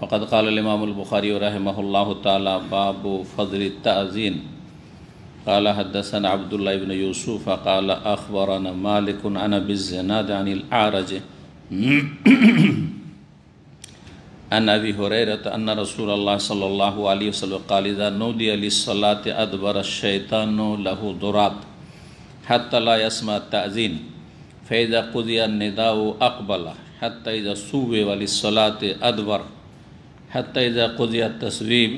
وقد قال الإمام البخاري رحمه الله تعالى باب فضل التأذين قال حدثنا عبد الله بن يوسف قال أخبرنا مالك عن أبي الزناد عن الأعرج عن أبي هريرة أن رسول الله صلى الله عليه وسلم قال إذا نودي للصلاة أدبر الشيطان له ضراب حتى لا يسمع التأذين فإذا قضي النداء أقبل حتى إذا صوب وللصلاة أدبر হাত্তা ইজা কজিয়া তসবিম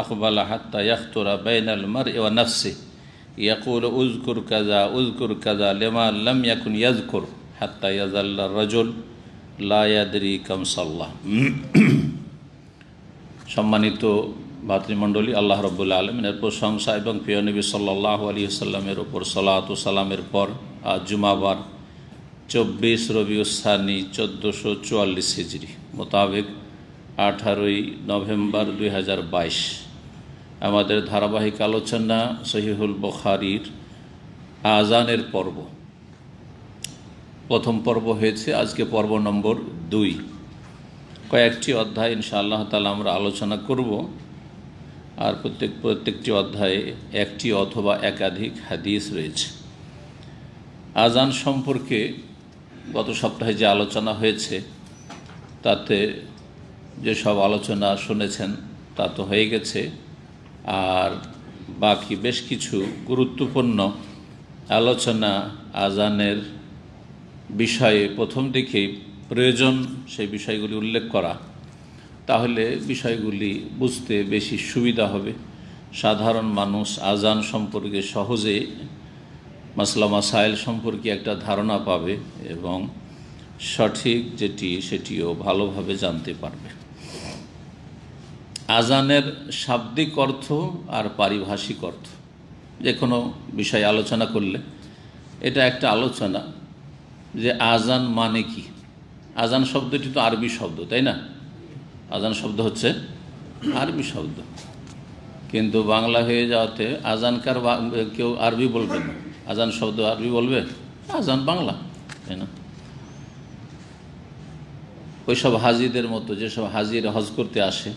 আকবাল হাত্তা ইয়াখতুরা বেনাল মার ইয়া নফসি ইয়াকুল উজকুর কাজা উজকুর কাজা লেমা লম ইয়াকুন ইয়াজকুর হাত্তা ইয়াজাল্লা রজুল লায়াদি কামসাল্লাহ সম্মানিত ভাতৃমণ্ডলী আল্লাহ রব্বুল্লা আলমিনের প্রশংসা এবং প্রিয়নবী সাল্লাহ আলী সাল্লামের ওপর সালাত সালামের পর আজ জুমাবার চব্বিশ রবিউসানি চোদ্দোশো চুয়াল্লিশ হিজড়ি মোতাবেক আঠারোই নভেম্বর দুই আমাদের ধারাবাহিক আলোচনা সহিহুল বখারির আজানের পর্ব প্রথম পর্ব হয়েছে আজকে পর্ব নম্বর দুই কয়েকটি অধ্যায় ইনশাআল্লাহ তালা আমরা আলোচনা করব আর প্রত্যেক প্রত্যেকটি অধ্যায়ে একটি অথবা একাধিক হাদিস রয়েছে আজান সম্পর্কে গত সপ্তাহে যে আলোচনা হয়েছে তাতে যেসব আলোচনা শুনেছেন তা তো হয়ে গেছে আর বাকি বেশ কিছু গুরুত্বপূর্ণ আলোচনা আজানের বিষয়ে প্রথম দিকে প্রয়োজন সেই বিষয়গুলি উল্লেখ করা তাহলে বিষয়গুলি বুঝতে বেশি সুবিধা হবে সাধারণ মানুষ আজান সম্পর্কে সহজে মাসলা মাসাইল সম্পর্কে একটা ধারণা পাবে এবং সঠিক যেটি সেটিও ভালোভাবে জানতে পারবে আজানের শাব্দিক অর্থ আর পারিভাষিক অর্থ যে কোনো বিষয়ে আলোচনা করলে এটা একটা আলোচনা যে আজান মানে কি আজান শব্দটি তো আরবি শব্দ তাই না আজান শব্দ হচ্ছে আরবি শব্দ কিন্তু বাংলা হয়ে যাওয়াতে আজানকার কেউ আরবি বলবে না আজান শব্দ আরবি বলবে আজান বাংলা তাই না ওইসব হাজিদের মতো যেসব হাজির হজ করতে আসে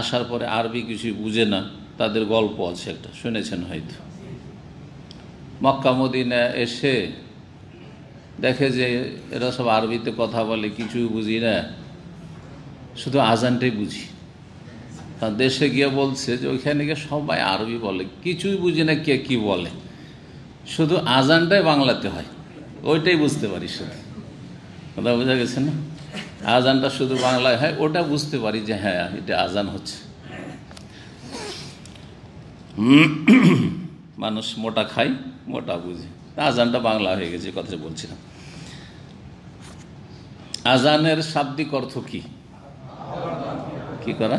আসার পরে আরবি কিছু বুঝে না তাদের গল্প আছে একটা শুনেছেন হয়তো মক্কা এসে দেখে যে এরা সব আরবিতে কথা বলে কিছুই বুঝি না শুধু আজানটাই বুঝি তার দেশে গিয়ে বলছে যে ওইখানে গিয়ে সবাই আরবি বলে কিছুই বুঝি না কে কী বলে শুধু আজানটাই বাংলাতে হয় ওইটাই বুঝতে পারি শুধু কথা বোঝা গেছে না আজানটা শুধু বাংলায় হয় ওটা বুঝতে পারি যে হ্যাঁ এটা আজান হচ্ছে মানুষ মোটা খায় মোটা বুঝে আজানটা বাংলা হয়ে গেছে কথা বলছিলাম আজানের শাব্দিক অর্থ কি কি করা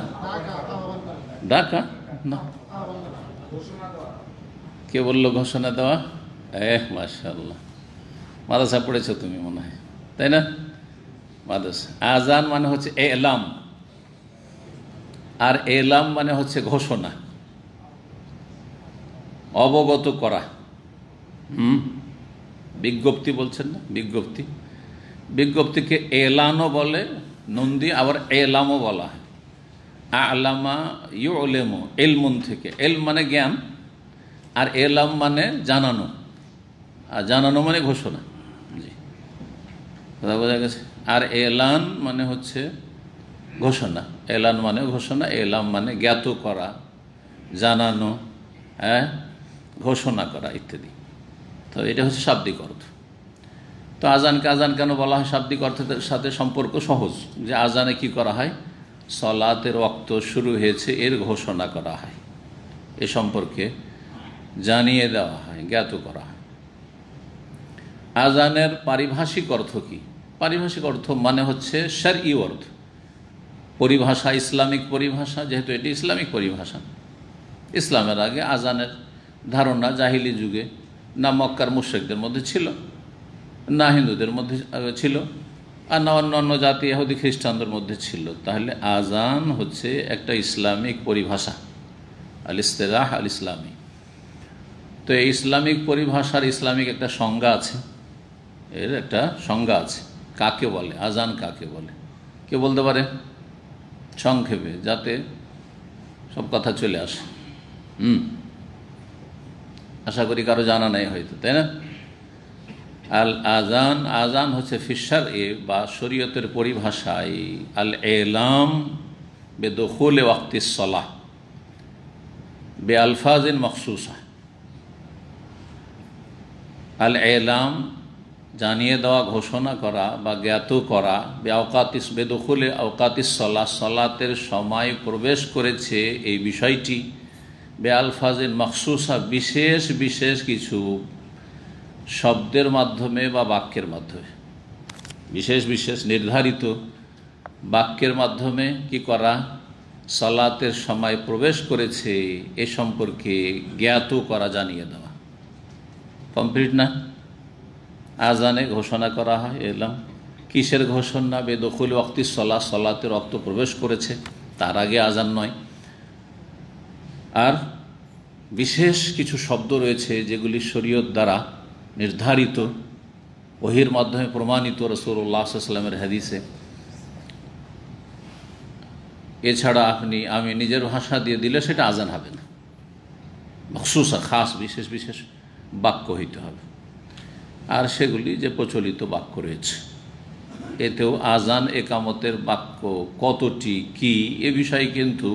ডাকা না কে বললো ঘোষণা দেওয়া এ মাসাল্লাহ মাদাসা পড়েছ তুমি মনে হয় তাই না মাদ্রাসা আজান মানে হচ্ছে এলাম আর এলাম মানে হচ্ছে ঘোষণা অবগত করা হুম বিজ্ঞপ্তি বলছেন না বিজ্ঞপ্তি বিজ্ঞপ্তিকে এলানও বলে নন্দী আবার এলামও বলা হয় আলামা ইউ ওলেমো এলমুন থেকে এল মানে জ্ঞান আর এলাম মানে জানানো আর জানানো মানে ঘোষণা জি কথা বোঝা গেছে আর এলান মানে হচ্ছে ঘোষণা এলান মানে ঘোষণা এলাম মানে জ্ঞাত করা জানানো হ্যাঁ ঘোষণা করা ইত্যাদি তো এটা হচ্ছে শাব্দিক অর্থ তো আজানকে আজান কেন বলা হয় শাব্দিক অর্থের সাথে সম্পর্ক সহজ যে আজানে কি করা হয় সলাতের রক্ত শুরু হয়েছে এর ঘোষণা করা হয় এ সম্পর্কে জানিয়ে দেওয়া হয় জ্ঞাত করা হয় আজানের পারিভাষিক অর্থ কী পারিভাষিক অর্থ মানে হচ্ছে স্যার ই অর্থ পরিভাষা ইসলামিক পরিভাষা যেহেতু এটি ইসলামিক পরিভাষা ইসলামের আগে আজানের ধারণা জাহিলি যুগে না মক্কার মুশ্রেকদের মধ্যে ছিল না হিন্দুদের মধ্যে ছিল আর না অন্য অন্য জাতি এহদি খ্রিস্টানদের মধ্যে ছিল তাহলে আজান হচ্ছে একটা ইসলামিক পরিভাষা আল ইস্তেরাহ আল ইসলামী তো এই ইসলামিক পরিভাষার ইসলামিক একটা সংজ্ঞা আছে এর একটা সংজ্ঞা আছে কাকে বলে আজান কাকে বলে কে বলতে পারে সংক্ষেপে যাতে সব কথা চলে আসে হুম আশা করি কারো জানা নাই হয়তো তাই না আল আজান আজান হচ্ছে ফিসার এ বা শরীয়তের পরিভাষায় আল এলাম বেদখুল ওয়াক্তিসলা বে আলফাজিন মকসুসা আল এলাম জানিয়ে দেওয়া ঘোষণা করা বা জ্ঞাত করা আওকাতিস বেদখলে আওকাতিস সলা সলাতের সময় প্রবেশ করেছে এই বিষয়টি বে আলফাজে মখসুসা বিশেষ বিশেষ কিছু শব্দের মাধ্যমে বা বাক্যের মাধ্যমে বিশেষ বিশেষ নির্ধারিত বাক্যের মাধ্যমে কি করা সলাতের সময় প্রবেশ করেছে এ সম্পর্কে জ্ঞাত করা জানিয়ে দেওয়া কমপ্লিট না আজানে ঘোষণা করা হয় এলাম কিসের ঘোষণা বেদখল অক্তি সলা সলাতে রক্ত প্রবেশ করেছে তার আগে আজান নয় আর বিশেষ কিছু শব্দ রয়েছে যেগুলি শরীয়ত দ্বারা নির্ধারিত ওহির মাধ্যমে প্রমাণিত রসুল্লাহামের হাদিসে এছাড়া আপনি আমি নিজের ভাষা দিয়ে দিলে সেটা আজান হবে না মখসুসা খাস বিশেষ বিশেষ বাক্য হইতে হবে আর সেগুলি যে প্রচলিত বাক্য রয়েছে এতেও আজান একামতের বাক্য কতটি কি এ বিষয়ে কিন্তু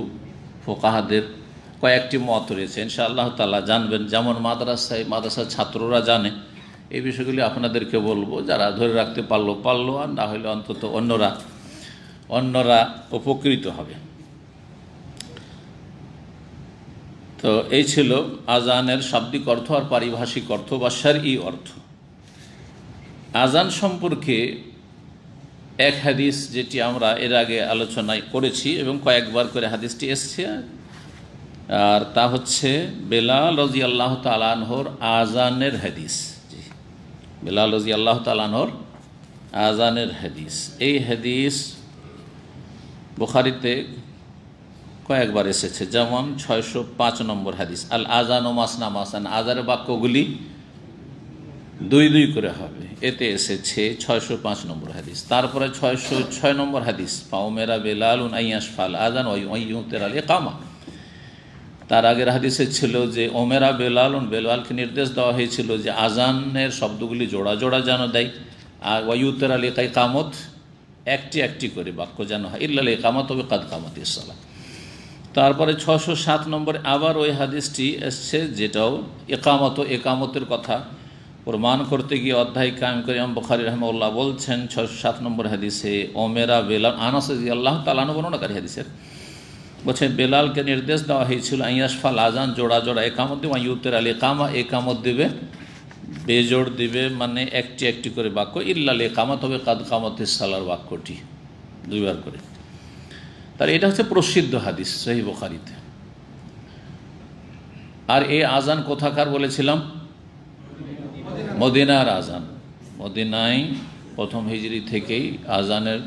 ফোকাহাদের কয়েকটি মত রয়েছে ইনশাআল্লাহ আল্লাহ তালা জানবেন যেমন মাদ্রাসায় মাদ্রাসার ছাত্ররা জানে এই বিষয়গুলি আপনাদেরকে বলবো যারা ধরে রাখতে পারলো পারলো আর না হলে অন্তত অন্যরা অন্যরা উপকৃত হবে তো এই ছিল আজানের শাব্দিক অর্থ আর পারিভাষিক অর্থ বা সার ই অর্থ আজান সম্পর্কে এক হাদিস যেটি আমরা এর আগে আলোচনায় করেছি এবং কয়েকবার করে হাদিসটি এসছে আর তা হচ্ছে বেলাল রজি আল্লাহ তালানহর আজানের হাদিস বেলাল রজি আল্লাহ তালানহর আজানের হাদিস এই হাদিস বুখারিতে কয়েকবার এসেছে যেমন ছয়শো পাঁচ নম্বর হাদিস আল আজান ও মাসনা মাসান আজানের বাক্যগুলি দুই দুই করে হবে এতে এসেছে ছয়শো পাঁচ নম্বর হাদিস তারপরে ছয়শো ছয় নম্বর হাদিস পাওমেরা বেলাল উন আইয়াস ফাল আজান ওয়ুতের আলী কামা তার আগের হাদিসে ছিল যে ওমেরা বেলাল উন বেলালকে নির্দেশ দেওয়া হয়েছিল যে আজানের শব্দগুলি জোড়া জোড়া যেন দেয় আর ওয়ুতের আলী কাই কামত একটি একটি করে বাক্য যেন হয় ইল্লাল কামত হবে কাদ কামত ইসালা তারপরে ছশো সাত নম্বরে আবার ওই হাদিসটি এসছে যেটাও একামত একামতের কথা প্রমাণ করতে গিয়ে অধ্যায় কায়ম করে ইমাম বখারি রহমউল্লাহ বলছেন ছ সাত নম্বর হাদিসে ওমেরা বেলাল আনাস আল্লাহ তালানো বর্ণনাকারী হাদিসের বলছেন বেলালকে নির্দেশ দেওয়া হয়েছিল আইয়াসফাল আজান জোড়া জোড়া একামত দেবে ইউতের আলী কামা একামত দেবে বেজোড় দিবে মানে একটি একটি করে বাক্য ইল্লাল একামত হবে কাদ কামত ইসালার বাক্যটি দুইবার করে তার এটা হচ্ছে প্রসিদ্ধ হাদিস সেই বখারিতে আর এই আজান কোথাকার বলেছিলাম মদিনার আজান মদিনায় প্রথম হিজড়ি থেকেই আজানের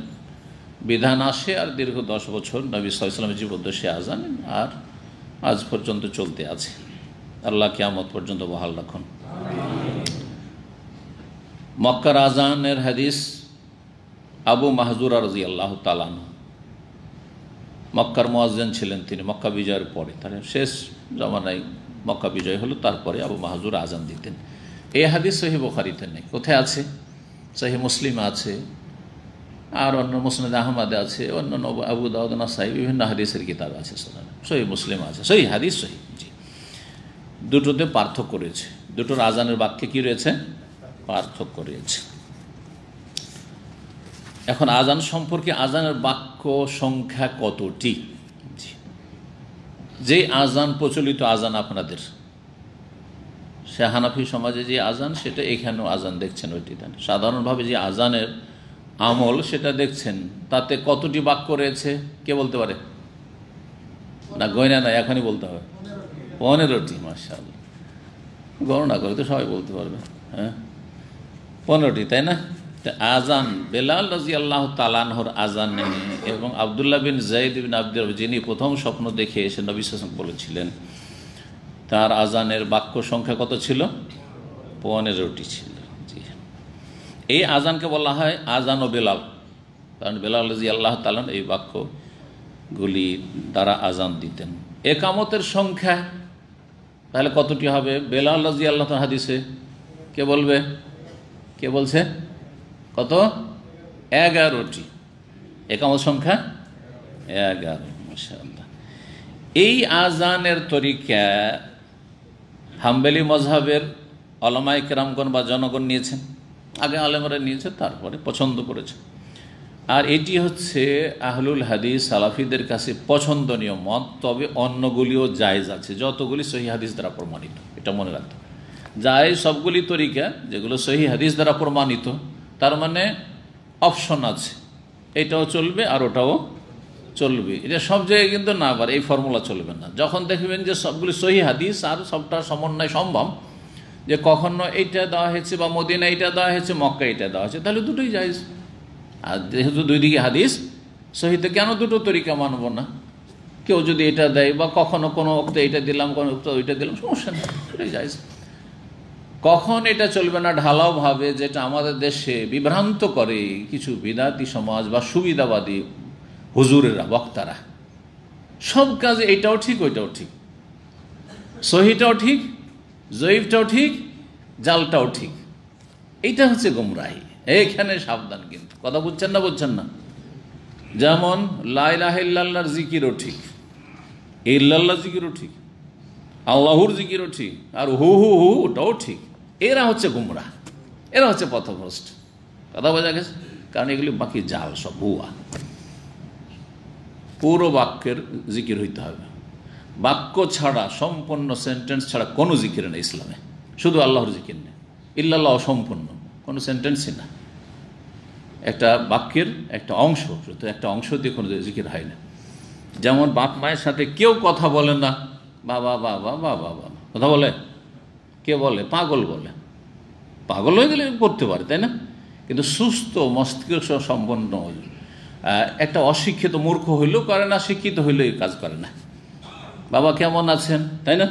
বিধান আসে আর দীর্ঘ দশ বছর নবী সাল্লামের জীবদ্দশে আজান আর আজ পর্যন্ত চলতে আছে আল্লাহ কেয়ামত পর্যন্ত বহাল রাখুন মক্কার আজানের হাদিস আবু মাহজুরা রাজি আল্লাহ তালান মক্কার মোয়াজ্জান ছিলেন তিনি মক্কা বিজয়ের পরে তাহলে শেষ জমানায় মক্কা বিজয় হলো তারপরে আবু মাহজুর আজান দিতেন এই হাদিস সহি বখারিতে নেই কোথায় আছে সহি মুসলিম আছে আর অন্য মুসনাদ আহমদে আছে অন্য আবু দাউদনা সাহি বিভিন্ন হাদিসের কিতাব আছে সহি মুসলিম আছে সহি হাদিস সহি জি দুটোতে পার্থক্য রয়েছে দুটোর আজানের বাক্যে কি রয়েছে পার্থক্য রয়েছে এখন আজান সম্পর্কে আজানের বাক্য সংখ্যা কতটি যে আজান প্রচলিত আজান আপনাদের সে হানাফি সমাজে যে আজান সেটা এখানেও আজান দেখছেন ওইটিতে সাধারণভাবে যে আজানের আমল সেটা দেখছেন তাতে কতটি বাক্য রয়েছে কে বলতে পারে না গয়না না এখনই বলতে হবে পনেরোটি মার্শাল গণনা করে তো সবাই বলতে পারবে হ্যাঁ পনেরোটি তাই না আজান বেলাল রাজি আল্লাহ তালানহর আজান এবং আবদুল্লাহ বিন জাইদ বিন আব্দুল যিনি প্রথম স্বপ্ন দেখে এসে শাসন বলেছিলেন তার আজানের বাক্য সংখ্যা কত ছিল পনেরোটি ছিল জি এই আজানকে বলা হয় আজান ও বেলাল কারণ বেলাল জি আল্লাহ তালান এই বাক্যগুলি দ্বারা আজান দিতেন একামতের সংখ্যা তাহলে কতটি হবে বেলাল রাজি আল্লাহ হাদিসে কে বলবে কে বলছে কত এগারোটি একামত সংখ্যা এগারো মাসা এই আজানের তরিকা হাম্বেলি মজহাবের আলমায় কেরামগণ বা জনগণ নিয়েছেন আগে আলেমরা নিয়েছে তারপরে পছন্দ করেছে আর এটি হচ্ছে আহলুল হাদিস সালাফিদের কাছে পছন্দনীয় মত তবে অন্যগুলিও জায়জ আছে যতগুলি সহি হাদিস দ্বারা প্রমাণিত এটা মনে রাখতে জায়েজ সবগুলি তরিকা যেগুলো সহি হাদিস দ্বারা প্রমাণিত তার মানে অপশন আছে এটাও চলবে আর ওটাও চলবে এটা সব জায়গায় কিন্তু না আবার এই ফর্মুলা চলবে না যখন দেখবেন যে সবগুলি সহি হাদিস আর সবটা সমন্বয় সম্ভব যে কখনো এইটা দেওয়া হয়েছে বা মদিনা এইটা দেওয়া হয়েছে মক্কা এটা দেওয়া হয়েছে তাহলে দুটোই জায়জ আর যেহেতু দুই দিকে হাদিস সহিতে কেন দুটো তরিকা মানব না কেউ যদি এটা দেয় বা কখনো কোনো অক্ত এটা দিলাম কোনো অক্ত ওইটা দিলাম সমস্যা নেই দুটোই কখন এটা চলবে না ঢালাওভাবে যেটা আমাদের দেশে বিভ্রান্ত করে কিছু বিদাতি সমাজ বা সুবিধাবাদী হুজুরেরা বক্তারা সব কাজে এটাও ঠিক ওইটাও ঠিক সহিটাও ঠিক জয়ীফটাও ঠিক জালটাও ঠিক এইটা হচ্ছে গুমরাহি এইখানে সাবধান কিন্তু কথা বুঝছেন না বুঝছেন না যেমন লাইলাহিল্লাহর জিকিরও ঠিক ইল্লাল্লাহ জিকিরও ঠিক আল্লাহুর জিকিরও ঠিক আর হু হু হু ওটাও ঠিক এরা হচ্ছে গুমরা এরা হচ্ছে পথভ্রষ্ট কথা বোঝা গেছে কারণ এগুলি বাকি জাল সব হুয়া পুরো বাক্যের জিকির হইতে হবে বাক্য ছাড়া সম্পূর্ণ সেন্টেন্স ছাড়া কোনো জিকির নেই ইসলামে শুধু আল্লাহর জিকির নেই ইল্লাল্লাহ অসম্পূর্ণ কোনো সেন্টেন্সই না একটা বাক্যের একটা অংশ শুধু একটা অংশ দিয়ে কোনো জিকির হয় না যেমন বাপ মায়ের সাথে কেউ কথা বলে না বাবা বাবা বাবা বাবা কথা বলে কে বলে পাগল বলে পাগল হয়ে গেলে করতে পারে তাই না কিন্তু সুস্থ মস্তিষ্ক সম্পন্ন একটা অশিক্ষিত মূর্খ হইলেও করে না শিক্ষিত হইলেও এই কাজ করে না বাবা কেমন আছেন তাই না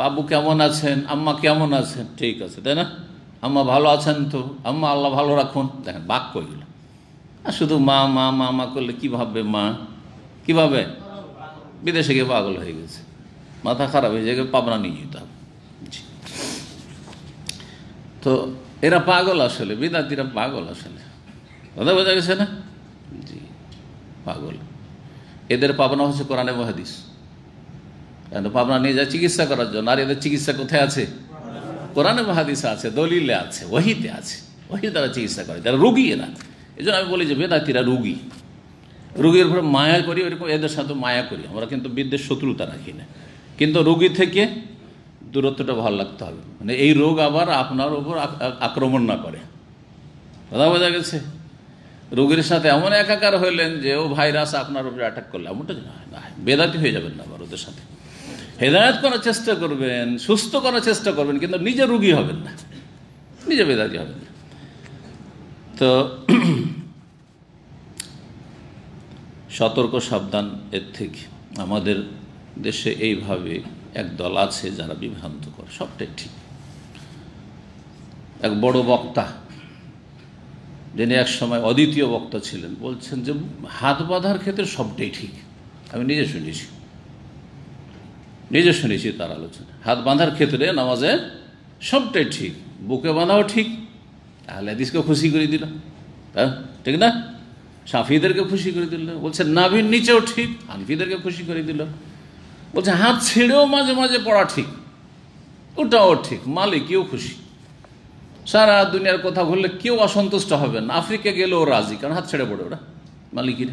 বাবু কেমন আছেন আম্মা কেমন আছেন ঠিক আছে তাই না আম্মা ভালো আছেন তো আম্মা আল্লাহ ভালো রাখুন দেখেন বাক কইগুলো আর শুধু মা মা মা মা করলে কী ভাববে মা কীভাবে বিদেশে গিয়ে পাগল হয়ে গেছে মাথা খারাপ হয়ে যায় পাবনা নিয়ে যেতে হবে তো এরা পাগল আসলে বিদাতিরা পাগল আসলে কথা বোঝা গেছে না পাগল এদের পাবনা হচ্ছে কোরআনে মহাদিস পাবনা নিয়ে যায় চিকিৎসা করার জন্য আর এদের চিকিৎসা কোথায় আছে কোরআনে মহাদিস আছে দলিলে আছে ওহিতে আছে ওহি তারা চিকিৎসা করে তারা রুগী এরা এই জন্য আমি বলি যে বেদাতিরা রুগী রুগীর উপরে মায়া করি ওইরকম এদের সাথে মায়া করি আমরা কিন্তু বিদ্যের শত্রুতা রাখি না কিন্তু রুগী থেকে দূরত্বটা ভালো লাগতে হবে মানে এই রোগ আবার আপনার উপর আক্রমণ না করে কথা বোঝা গেছে রোগীর সাথে এমন একাকার হইলেন যে ও ভাইরাস আপনার উপরে অ্যাটাক করলে এমনটা না বেদাতি হয়ে যাবেন না ওদের সাথে হেদায়ত করার চেষ্টা করবেন সুস্থ করার চেষ্টা করবেন কিন্তু নিজে রুগী হবেন না নিজে বেদাতি হবেন না তো সতর্ক সাবধান এর থেকে আমাদের দেশে এইভাবে এক দল আছে যারা বিভ্রান্ত করে সবটাই ঠিক এক বড় বক্তা যিনি এক সময় অদ্বিতীয় বক্তা ছিলেন বলছেন যে হাত বাঁধার ক্ষেত্রে সবটাই ঠিক আমি নিজে শুনেছি নিজে শুনেছি তার আলোচনা হাত বাঁধার ক্ষেত্রে নামাজে সবটাই ঠিক বুকে বাঁধাও ঠিক তাহলে দিসকে খুশি করে দিল হ্যাঁ ঠিক না সাফিদেরকে খুশি করে দিল বলছে নাভির নিচেও ঠিক হানফিদেরকে খুশি করে দিল বলছে হাত ছেড়েও মাঝে মাঝে পড়া ঠিক ওটাও ঠিক মালিকেও খুশি সারা দুনিয়ার কথা বললে কেউ অসন্তুষ্ট হবে না আফ্রিকা গেলেও রাজি কারণ হাত ছেড়ে পড়ে ওরা মালিকির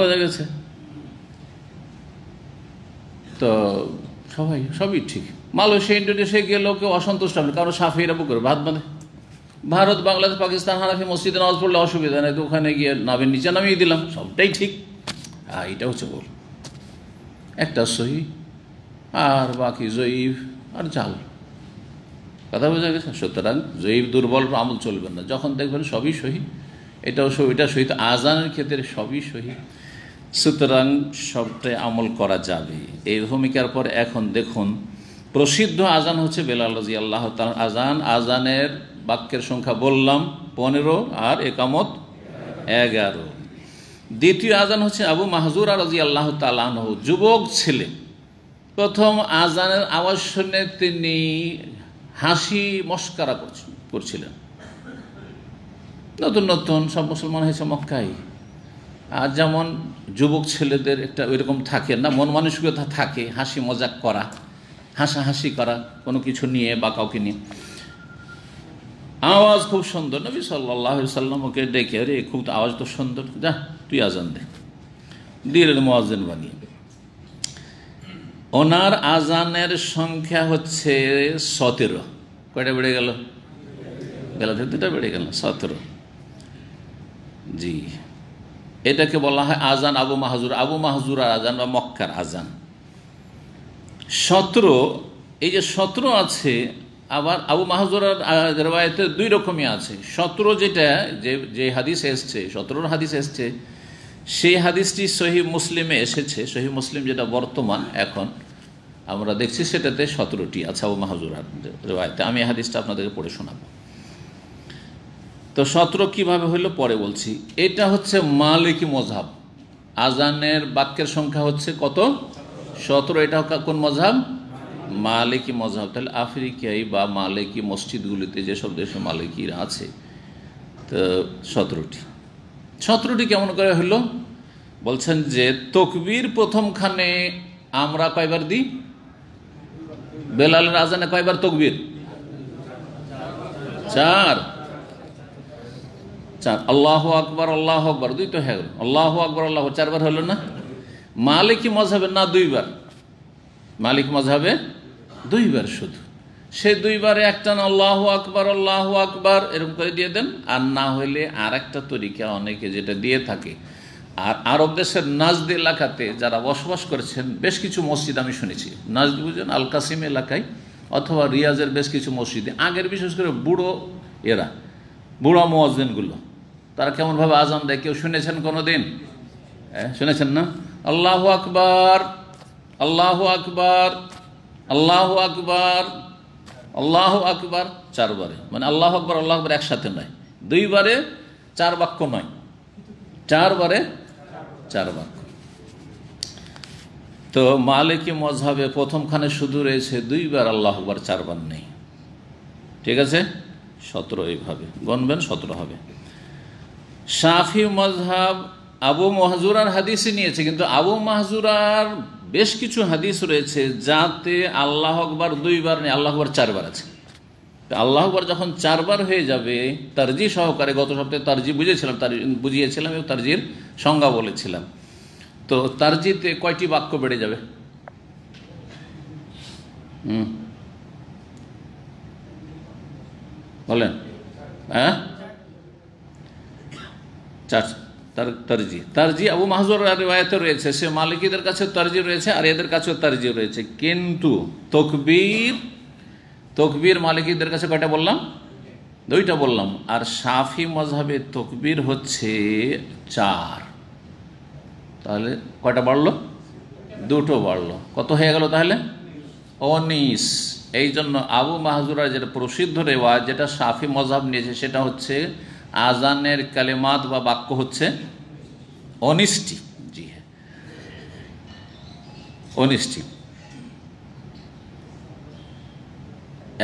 বোঝা গেছে তো সবাই সবই ঠিক মালয়েশিয়া ইন্ডোনেশিয়া গেলেও কেউ অসন্তুষ্ট হবে কারণ সাফিরা বুক ভাত বাঁধে ভারত বাংলাদেশ পাকিস্তান হানাফি মসজিদে নামাজ পড়লে অসুবিধা নেই তো ওখানে গিয়ে নামের নিচে নামিয়ে দিলাম সবটাই ঠিক হ্যাঁ এটা হচ্ছে বল একটা সহি আর বাকি জয়ীফ আর জাল কথা বোঝা গেছে সুতরাং জৈব দুর্বল আমল চলবে না যখন দেখবেন সবই সহি এটাও এটা সহিত আজানের ক্ষেত্রে সবই সহি সুতরাং সবটাই আমল করা যাবে এই ভূমিকার পর এখন দেখুন প্রসিদ্ধ আজান হচ্ছে রাজি আল্লাহ আজান আজানের বাক্যের সংখ্যা বললাম পনেরো আর একামত এগারো দ্বিতীয় আজান হচ্ছে আবু মাহজুর রাজি আল্লাহ তালানহ যুবক ছিলেন প্রথম আজানের আওয়াজ শুনে তিনি হাসি মস্কারা করছিলেন নতুন নতুন সব মুসলমান হয়েছে মক্কাই আর যেমন যুবক ছেলেদের একটা ওইরকম থাকে না মন মানসিকতা থাকে হাসি মজাক করা হাসাহাসি করা কোনো কিছু নিয়ে বা কাউকে নিয়ে আওয়াজ খুব সুন্দর নবী সাল্লাহ সাল্লামকে ডেকে রে খুব আওয়াজ তো সুন্দর যা তুই আজান দে দিলেন মোয়াজেন বানিয়ে ওনার আজানের সংখ্যা হচ্ছে সতেরো কয়টা বেড়ে গেল বেলা দুটা বেড়ে গেল সতেরো জি এটাকে বলা হয় আজান আবু মাহাজুর আবু মাহাজুর আজান বা মক্কার আজান সতেরো এই যে সতেরো আছে আবার আবু মাহাজুরার রেবায়তে দুই রকমই আছে সতেরো যেটা যে যে হাদিস এসছে সতেরোর হাদিস এসছে সেই হাদিসটি সহি মুসলিমে এসেছে সহি মুসলিম যেটা বর্তমান এখন আমরা দেখছি সেটাতে সতেরোটি আচ্ছা ও মাহাজুর রেওয়ায়তে আমি হাদিসটা আপনাদেরকে পড়ে শোনাব তো সতেরো কীভাবে হইলো পরে বলছি এটা হচ্ছে মালিকি মজাব আজানের বাক্যের সংখ্যা হচ্ছে কত সতেরো এটা কোন মজাব মালিকি মজাব তাহলে আফ্রিকায় বা মালিকি মসজিদগুলিতে যেসব দেশে মালিকিরা আছে তো সতেরোটি শত্রুটি কেমন করে হলো বলছেন যে তকবির প্রথমখানে আমরা কয়বার দিই বেলালের আজানে কয়বার তকবির চার চার আল্লাহ আকবর আল্লাহ আকবর দুই তো হ্যাঁ আল্লাহ আকবর আল্লাহ চারবার হলো না মালিকি মজাবে না দুইবার মালিক মজাবে দুইবার শুধু সে দুইবারে একটা আল্লাহ আকবার আল্লাহ আকবার এরকম করে দিয়ে দেন আর না হইলে আর একটা তরিকা অনেকে যেটা দিয়ে থাকে আর আরব দেশের নাজদ এলাকাতে যারা বসবাস করেছেন বেশ কিছু মসজিদ আমি শুনেছি নাজদ বুঝেন আল কাসিম এলাকায় অথবা রিয়াজের বেশ কিছু মসজিদে আগের বিশেষ করে বুড়ো এরা বুড়া মোয়াজিনগুলো তারা কেমনভাবে আজান দেয় কেউ শুনেছেন কোনো দিন হ্যাঁ, শুনেছেন না আল্লাহ আকবার আল্লাহ আকবার আল্লাহ আকবার আল্লাহ আকবর চারবারে মানে আল্লাহ আকবর আল্লাহ আকবর একসাথে নয় দুইবারে চার বাক্য নয় চারবারে চার বাক্য তো মালিকি মজহাবে প্রথমখানে শুধু রয়েছে দুইবার আল্লাহ আকবর চারবার নেই ঠিক আছে সতেরো এইভাবে গণবেন সতেরো হবে সাফি মজহাব আবু মাহজুরার হাদিসই নিয়েছে কিন্তু আবু মাহজুরার বেশ কিছু হাদিস রয়েছে যাতে আল্লাহ আকবার দুইবার নেই আল্লাহ আকবার চারবার আছে আল্লাহ আকবার যখন চারবার হয়ে যাবে তারজি সহকারে গত সপ্তাহে তারজি বুঝেছিলাম তার বুঝিয়েছিলাম এবং তারজির সংজ্ঞা বলেছিলাম তো তারজিতে কয়টি বাক্য বেড়ে যাবে হুম বলেন হ্যাঁ চার তার তরজি তরজি আবু মাহজুর রেওয়ায়তে রয়েছে সে মালিকীদের কাছে তরজি রয়েছে আর এদের কাছেও তরজি রয়েছে কিন্তু তকবীর তকবীর মালিকীদের কাছে কয়টা বললাম দুইটা বললাম আর সাফি মজহাবে তকবীর হচ্ছে চার তাহলে কয়টা বাড়লো দুটো বাড়লো কত হয়ে গেল তাহলে অনিস এই জন্য আবু মাহজুরা যেটা প্রসিদ্ধ রেওয়াজ যেটা সাফি মজহাব নিয়েছে সেটা হচ্ছে আজানের কালেমাত বা বাক্য হচ্ছে অনিষ্টি জি হ্যাঁ অনিষ্টি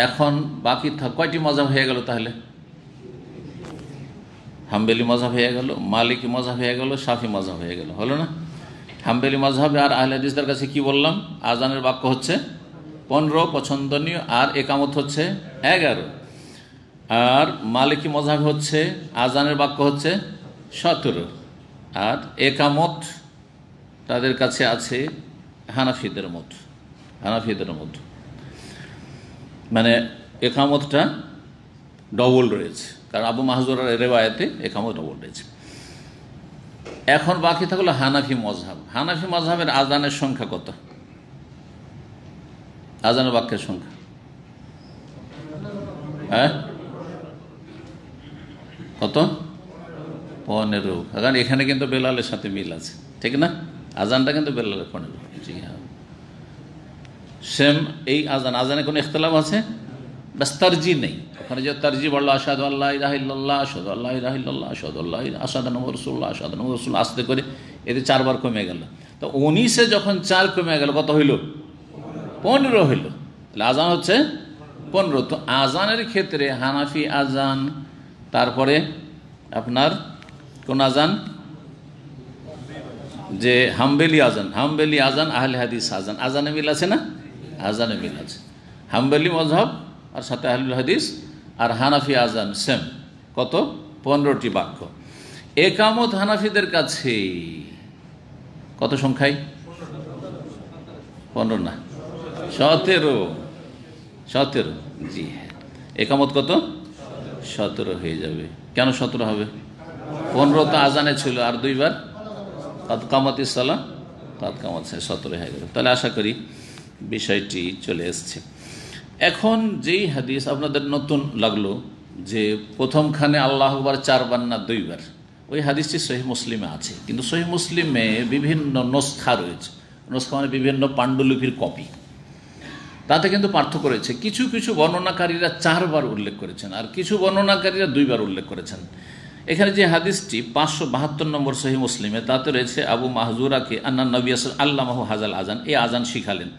এখন বাকি থাক কয়টি মজাব হয়ে গেল তাহলে হাম্বেলি মজাব হয়ে গেল মালিকি মজাব হয়ে গেল সাফি মজাব হয়ে গেল হলো না হাম্বেলি মজাবে আর আহলে হাদিসদের কাছে কি বললাম আজানের বাক্য হচ্ছে পনেরো পছন্দনীয় আর একামত হচ্ছে এগারো আর মালিকি মজাব হচ্ছে আজানের বাক্য হচ্ছে সতেরো আর একামত তাদের কাছে আছে হানাফিদের মত হানাফিদের মত মানে একামতটা ডবল রয়েছে কারণ আবু মাহজুরার রেবায়তে একামত ডবল রয়েছে এখন বাকি থাকলো হানাফি মজহাব হানাফি মজাহের আজানের সংখ্যা কত আজানের বাক্যের সংখ্যা হ্যাঁ কত পনেরো কারণ এখানে কিন্তু বেলালের সাথে মিল আছে ঠিক না আজানটা কিন্তু বেলালের পনেরো জি হ্যাঁ সেম এই আজান আজানে কোনো ইখতলাফ আছে ব্যাস তার্জি নেই ওখানে যে তার্জি বললো আসাদ আল্লাহ রাহিল্লাহ আসাদ আল্লাহ রাহিল্লাহ আসাদ আল্লাহ আসাদ নম্বর রসুল্লাহ আসাদ নম্বর রসুল্লাহ আসতে করে এতে চারবার কমে গেল তো উনিশে যখন চার কমে গেল কত হইল পনেরো হইল আজান হচ্ছে পনেরো তো আজানের ক্ষেত্রে হানাফি আজান তারপরে আপনার কোন আজান যে হামবেলি আজান হামবেলি আজান আহলে হাদিস আজান আজানে মিল আছে না আজানে মিল আছে হামবেলি মজহব আর সাথে আহলুল হাদিস আর হানাফি আজান সেম কত পনেরোটি বাক্য একামত হানাফিদের কাছে কত সংখ্যায় পনেরো না সতেরো সতেরো জি হ্যাঁ একামত কত সতেরো হয়ে যাবে কেন সতেরো হবে পনেরো তো আজানে ছিল আর দুইবার কাত কামাত ইসাল্লাহ কাত কামাত সতেরো হয়ে গেল তাহলে আশা করি বিষয়টি চলে এসছে এখন যেই হাদিস আপনাদের নতুন লাগলো যে প্রথমখানে আল্লাহ আকবর চারবার না দুইবার ওই হাদিসটি শহীদ মুসলিমে আছে কিন্তু শহীদ মুসলিমে বিভিন্ন নস্খা রয়েছে নস্খা মানে বিভিন্ন পাণ্ডুলিপির কপি তাতে কিন্তু পার্থক্য রয়েছে কিছু কিছু বর্ণনাকারীরা চারবার উল্লেখ করেছেন আর কিছু বর্ণনাকারীরা দুইবার উল্লেখ করেছেন এখানে যে হাদিসটি পাঁচশো বাহাত্তর নম্বর সহি মুসলিমে তাতে রয়েছে আবু মাহজুরাকে আন্না নবী আসাল আল্লাহ হাজাল আজান এই আজান শিখালেন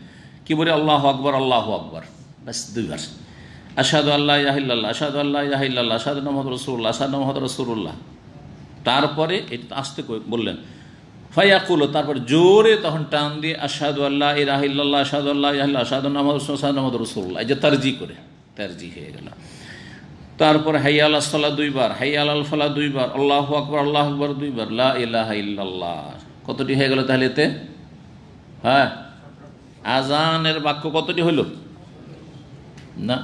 কি বলে আল্লাহ আকবর আল্লাহ আকবর ব্যাস দুইবার আসাদ আল্লাহ ইয়াহিল্লাহ আসাদু আল্লাহ ইয়াহিল্লাহ আসাদ নহমদ রসুল্লাহ আসাদ নহমদ রসুল্লাহ তারপরে এটা আসতে বললেন ফায়াকুলো তারপর জোরে তখন টান দিয়ে আসাদ আল্লাহ রাহিল্লাহ আসাদ আল্লাহ ইহিল্লা আসাদ আহমদ রসুল্লাহ যে তারজি করে তারজি হয়ে গেল তারপর হাইয়াল আল্লাহ সাল্লাহ দুইবার হাইয়াল আল ফালা দুইবার আল্লাহ আকবর আল্লাহ আকবর দুইবার লাহ ইল্লাহ কতটি হয়ে গেল তাহলে এতে হ্যাঁ আজানের বাক্য কতটি হইল না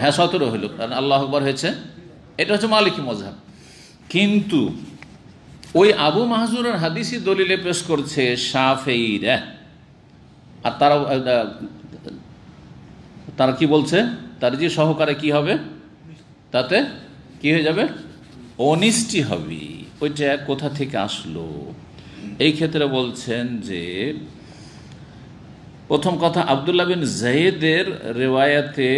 হ্যাঁ সতেরো হইল কারণ আল্লাহ আকবর হয়েছে এটা হচ্ছে মালিকী মজাহ কিন্তু ওই আবু মাহজুরের হাদিসি দলিলে পেশ করছে শাহফেইরা হ্যাঁ। আর তারা তারা কি বলছে তার যে সহকারে কি হবে তাতে কি হয়ে যাবে অনিষ্টি হবে ওইটা কোথা থেকে আসলো এই ক্ষেত্রে বলছেন যে প্রথম কথা আবদুল্লা বিন জাহেদের রেওয়ায়াতে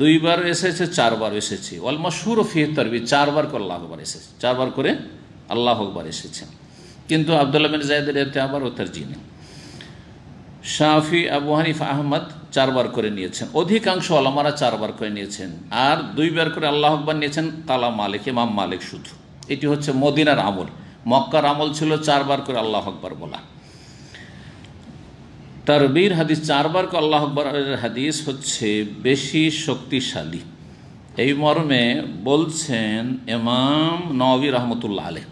দুইবার এসেছে চারবার এসেছে অলমা সুর ফিহতারবি চারবার করে লাভবার এসেছে চারবার করে আল্লাহ আকবর এসেছে কিন্তু আবদুল্লাহ বিন জায়দের এতে আবার ও তার জিনে শাহি আবু হানিফ আহমদ চারবার করে নিয়েছেন অধিকাংশ আলামারা চারবার করে নিয়েছেন আর দুইবার করে আল্লাহ আকবর নিয়েছেন কালা মালিক ইমাম মালিক শুধু এটি হচ্ছে মদিনার আমল মক্কার আমল ছিল চারবার করে আল্লাহ আকবর বলা তারবির হাদিস চারবার করে আল্লাহ আকবরের হাদিস হচ্ছে বেশি শক্তিশালী এই মর্মে বলছেন এমাম নবী রহমতুল্লাহ আলহ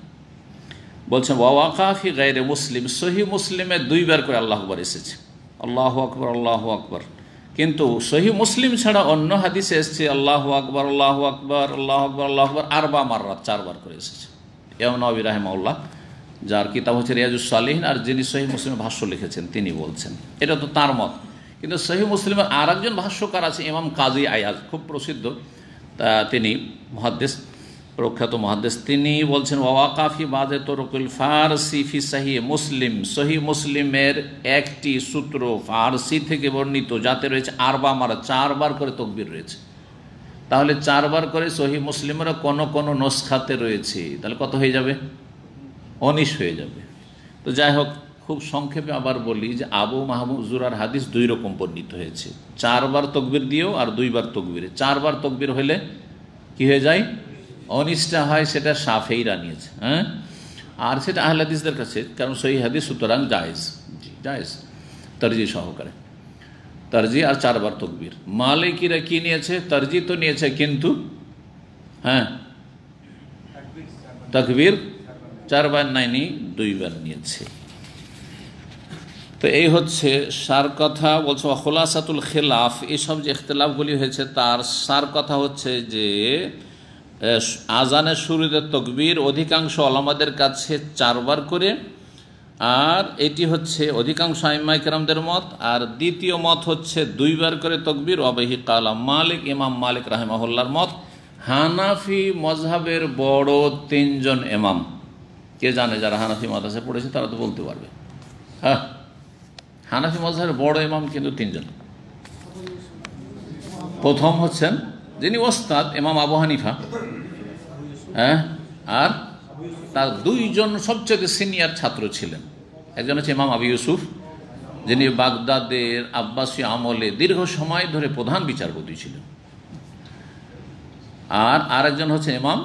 বলছেন ওয়াকাফি গায়রে মুসলিম সহি মুসলিমে দুইবার করে আল্লাহ আকবর এসেছে আল্লাহ আকবর আল্লাহ আকবর কিন্তু সহি মুসলিম ছাড়া অন্য হাদিসে এসছে আল্লাহ আকবর আল্লাহ আকবর আল্লাহ আকবর আল্লাহ আকবর আরবা মাররাত চারবার করে এসেছে এমন আবি রাহেমাউল্লাহ যার কিতাব হচ্ছে রিয়াজুস সালিহীন আর যিনি সহি মুসলিমের ভাষ্য লিখেছেন তিনি বলছেন এটা তো তাঁর মত কিন্তু সহি মুসলিমের আর একজন ভাষ্যকার আছে ইমাম কাজী আয়াজ খুব প্রসিদ্ধ তিনি মহাদ্দেশ প্রখ্যাত মহাদেশ তিনি বলছেন ওয়া কাফি বাদে তরকুল ফারসি ফি সাহি মুসলিম সহি মুসলিমের একটি সূত্র ফারসি থেকে বর্ণিত যাতে রয়েছে আরবা মারা চারবার করে তকবির রয়েছে তাহলে চারবার করে সহি মুসলিমরা কোনো কোনো নসখাতে রয়েছে তাহলে কত হয়ে যাবে অনিশ হয়ে যাবে তো যাই হোক খুব সংক্ষেপে আবার বলি যে আবু মাহমুদ জুরার হাদিস দুই রকম বর্ণিত হয়েছে চারবার তকবির দিয়েও আর দুইবার তকবিরে চারবার তকবির হলে কি হয়ে যায় অনিষ্টা হয় সেটা সাফেইরা নিয়েছে হ্যাঁ আর সেটা আহলাদিসদের কাছে কারণ সহি হাদিস সুতরাং জায়েজ জি জায়েজ তরজি সহকারে তরজি আর চারবার তকবির মালিকিরা কি নিয়েছে তরজি তো নিয়েছে কিন্তু হ্যাঁ তকবির চারবার নাইনি দুইবার নিয়েছে তো এই হচ্ছে সার কথা বলছে খোলাসাতুল খেলাফ এসব যে ইখতলাফগুলি হয়েছে তার সার কথা হচ্ছে যে আজানের শুরুতে তকবির অধিকাংশ আলামাদের কাছে চারবার করে আর এটি হচ্ছে অধিকাংশ আইম্মাই কেরামদের মত আর দ্বিতীয় মত হচ্ছে দুইবার করে তকবির অবহি কালাম মালিক ইমাম মালিক রাহেমাহুল্লার মত হানাফি মজহাবের বড় তিনজন এমাম কে জানে যারা হানাফি মাদাসে পড়েছে তারা তো বলতে পারবে হ্যাঁ হানাফি মজহাবের বড় এমাম কিন্তু তিনজন প্রথম হচ্ছেন যিনি ওস্তাদ এমাম আবু হানিফা হ্যাঁ আর তার দুইজন সবচেয়ে সিনিয়র ছাত্র ছিলেন একজন হচ্ছে ইমাম আবি ইউসুফ যিনি বাগদাদের আব্বাসী আমলে দীর্ঘ সময় ধরে প্রধান বিচারপতি ছিলেন আর আরেকজন হচ্ছে ইমাম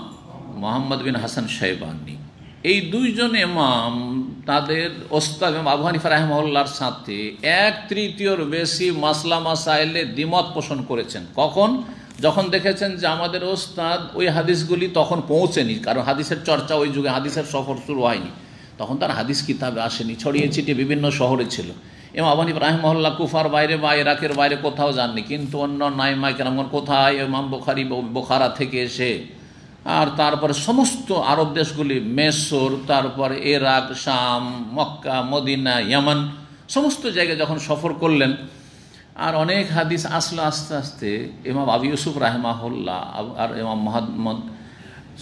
মোহাম্মদ বিন হাসান শেবানি এই দুইজন এমাম তাদের ওস্তাদ এবং আবু হানিফা রাহমার সাথে এক তৃতীয়র বেশি মাসলামা সাইলে দ্বিমত পোষণ করেছেন কখন যখন দেখেছেন যে আমাদের ওস্তাদ ওই হাদিসগুলি তখন পৌঁছেনি কারণ হাদিসের চর্চা ওই যুগে হাদিসের সফর শুরু হয়নি তখন তার হাদিস কিতাবে আসেনি ছড়িয়ে ছিটিয়ে বিভিন্ন শহরে ছিল এবং আবান ইব্রাহিম মহল্লা কুফার বাইরে বা ইরাকের বাইরে কোথাও যাননি কিন্তু অন্য নাইমা কেরামন কোথায় মাম বোখারি বোখারা থেকে এসে আর তারপরে সমস্ত আরব দেশগুলি মেসর তারপর এরাক শাম মক্কা মদিনা ইয়ামান সমস্ত জায়গায় যখন সফর করলেন আর অনেক হাদিস আসলো আস্তে আস্তে এমাম আবু ইউসুফ রাহেমাহুল্লাহ আর এমাম মোহাম্মদ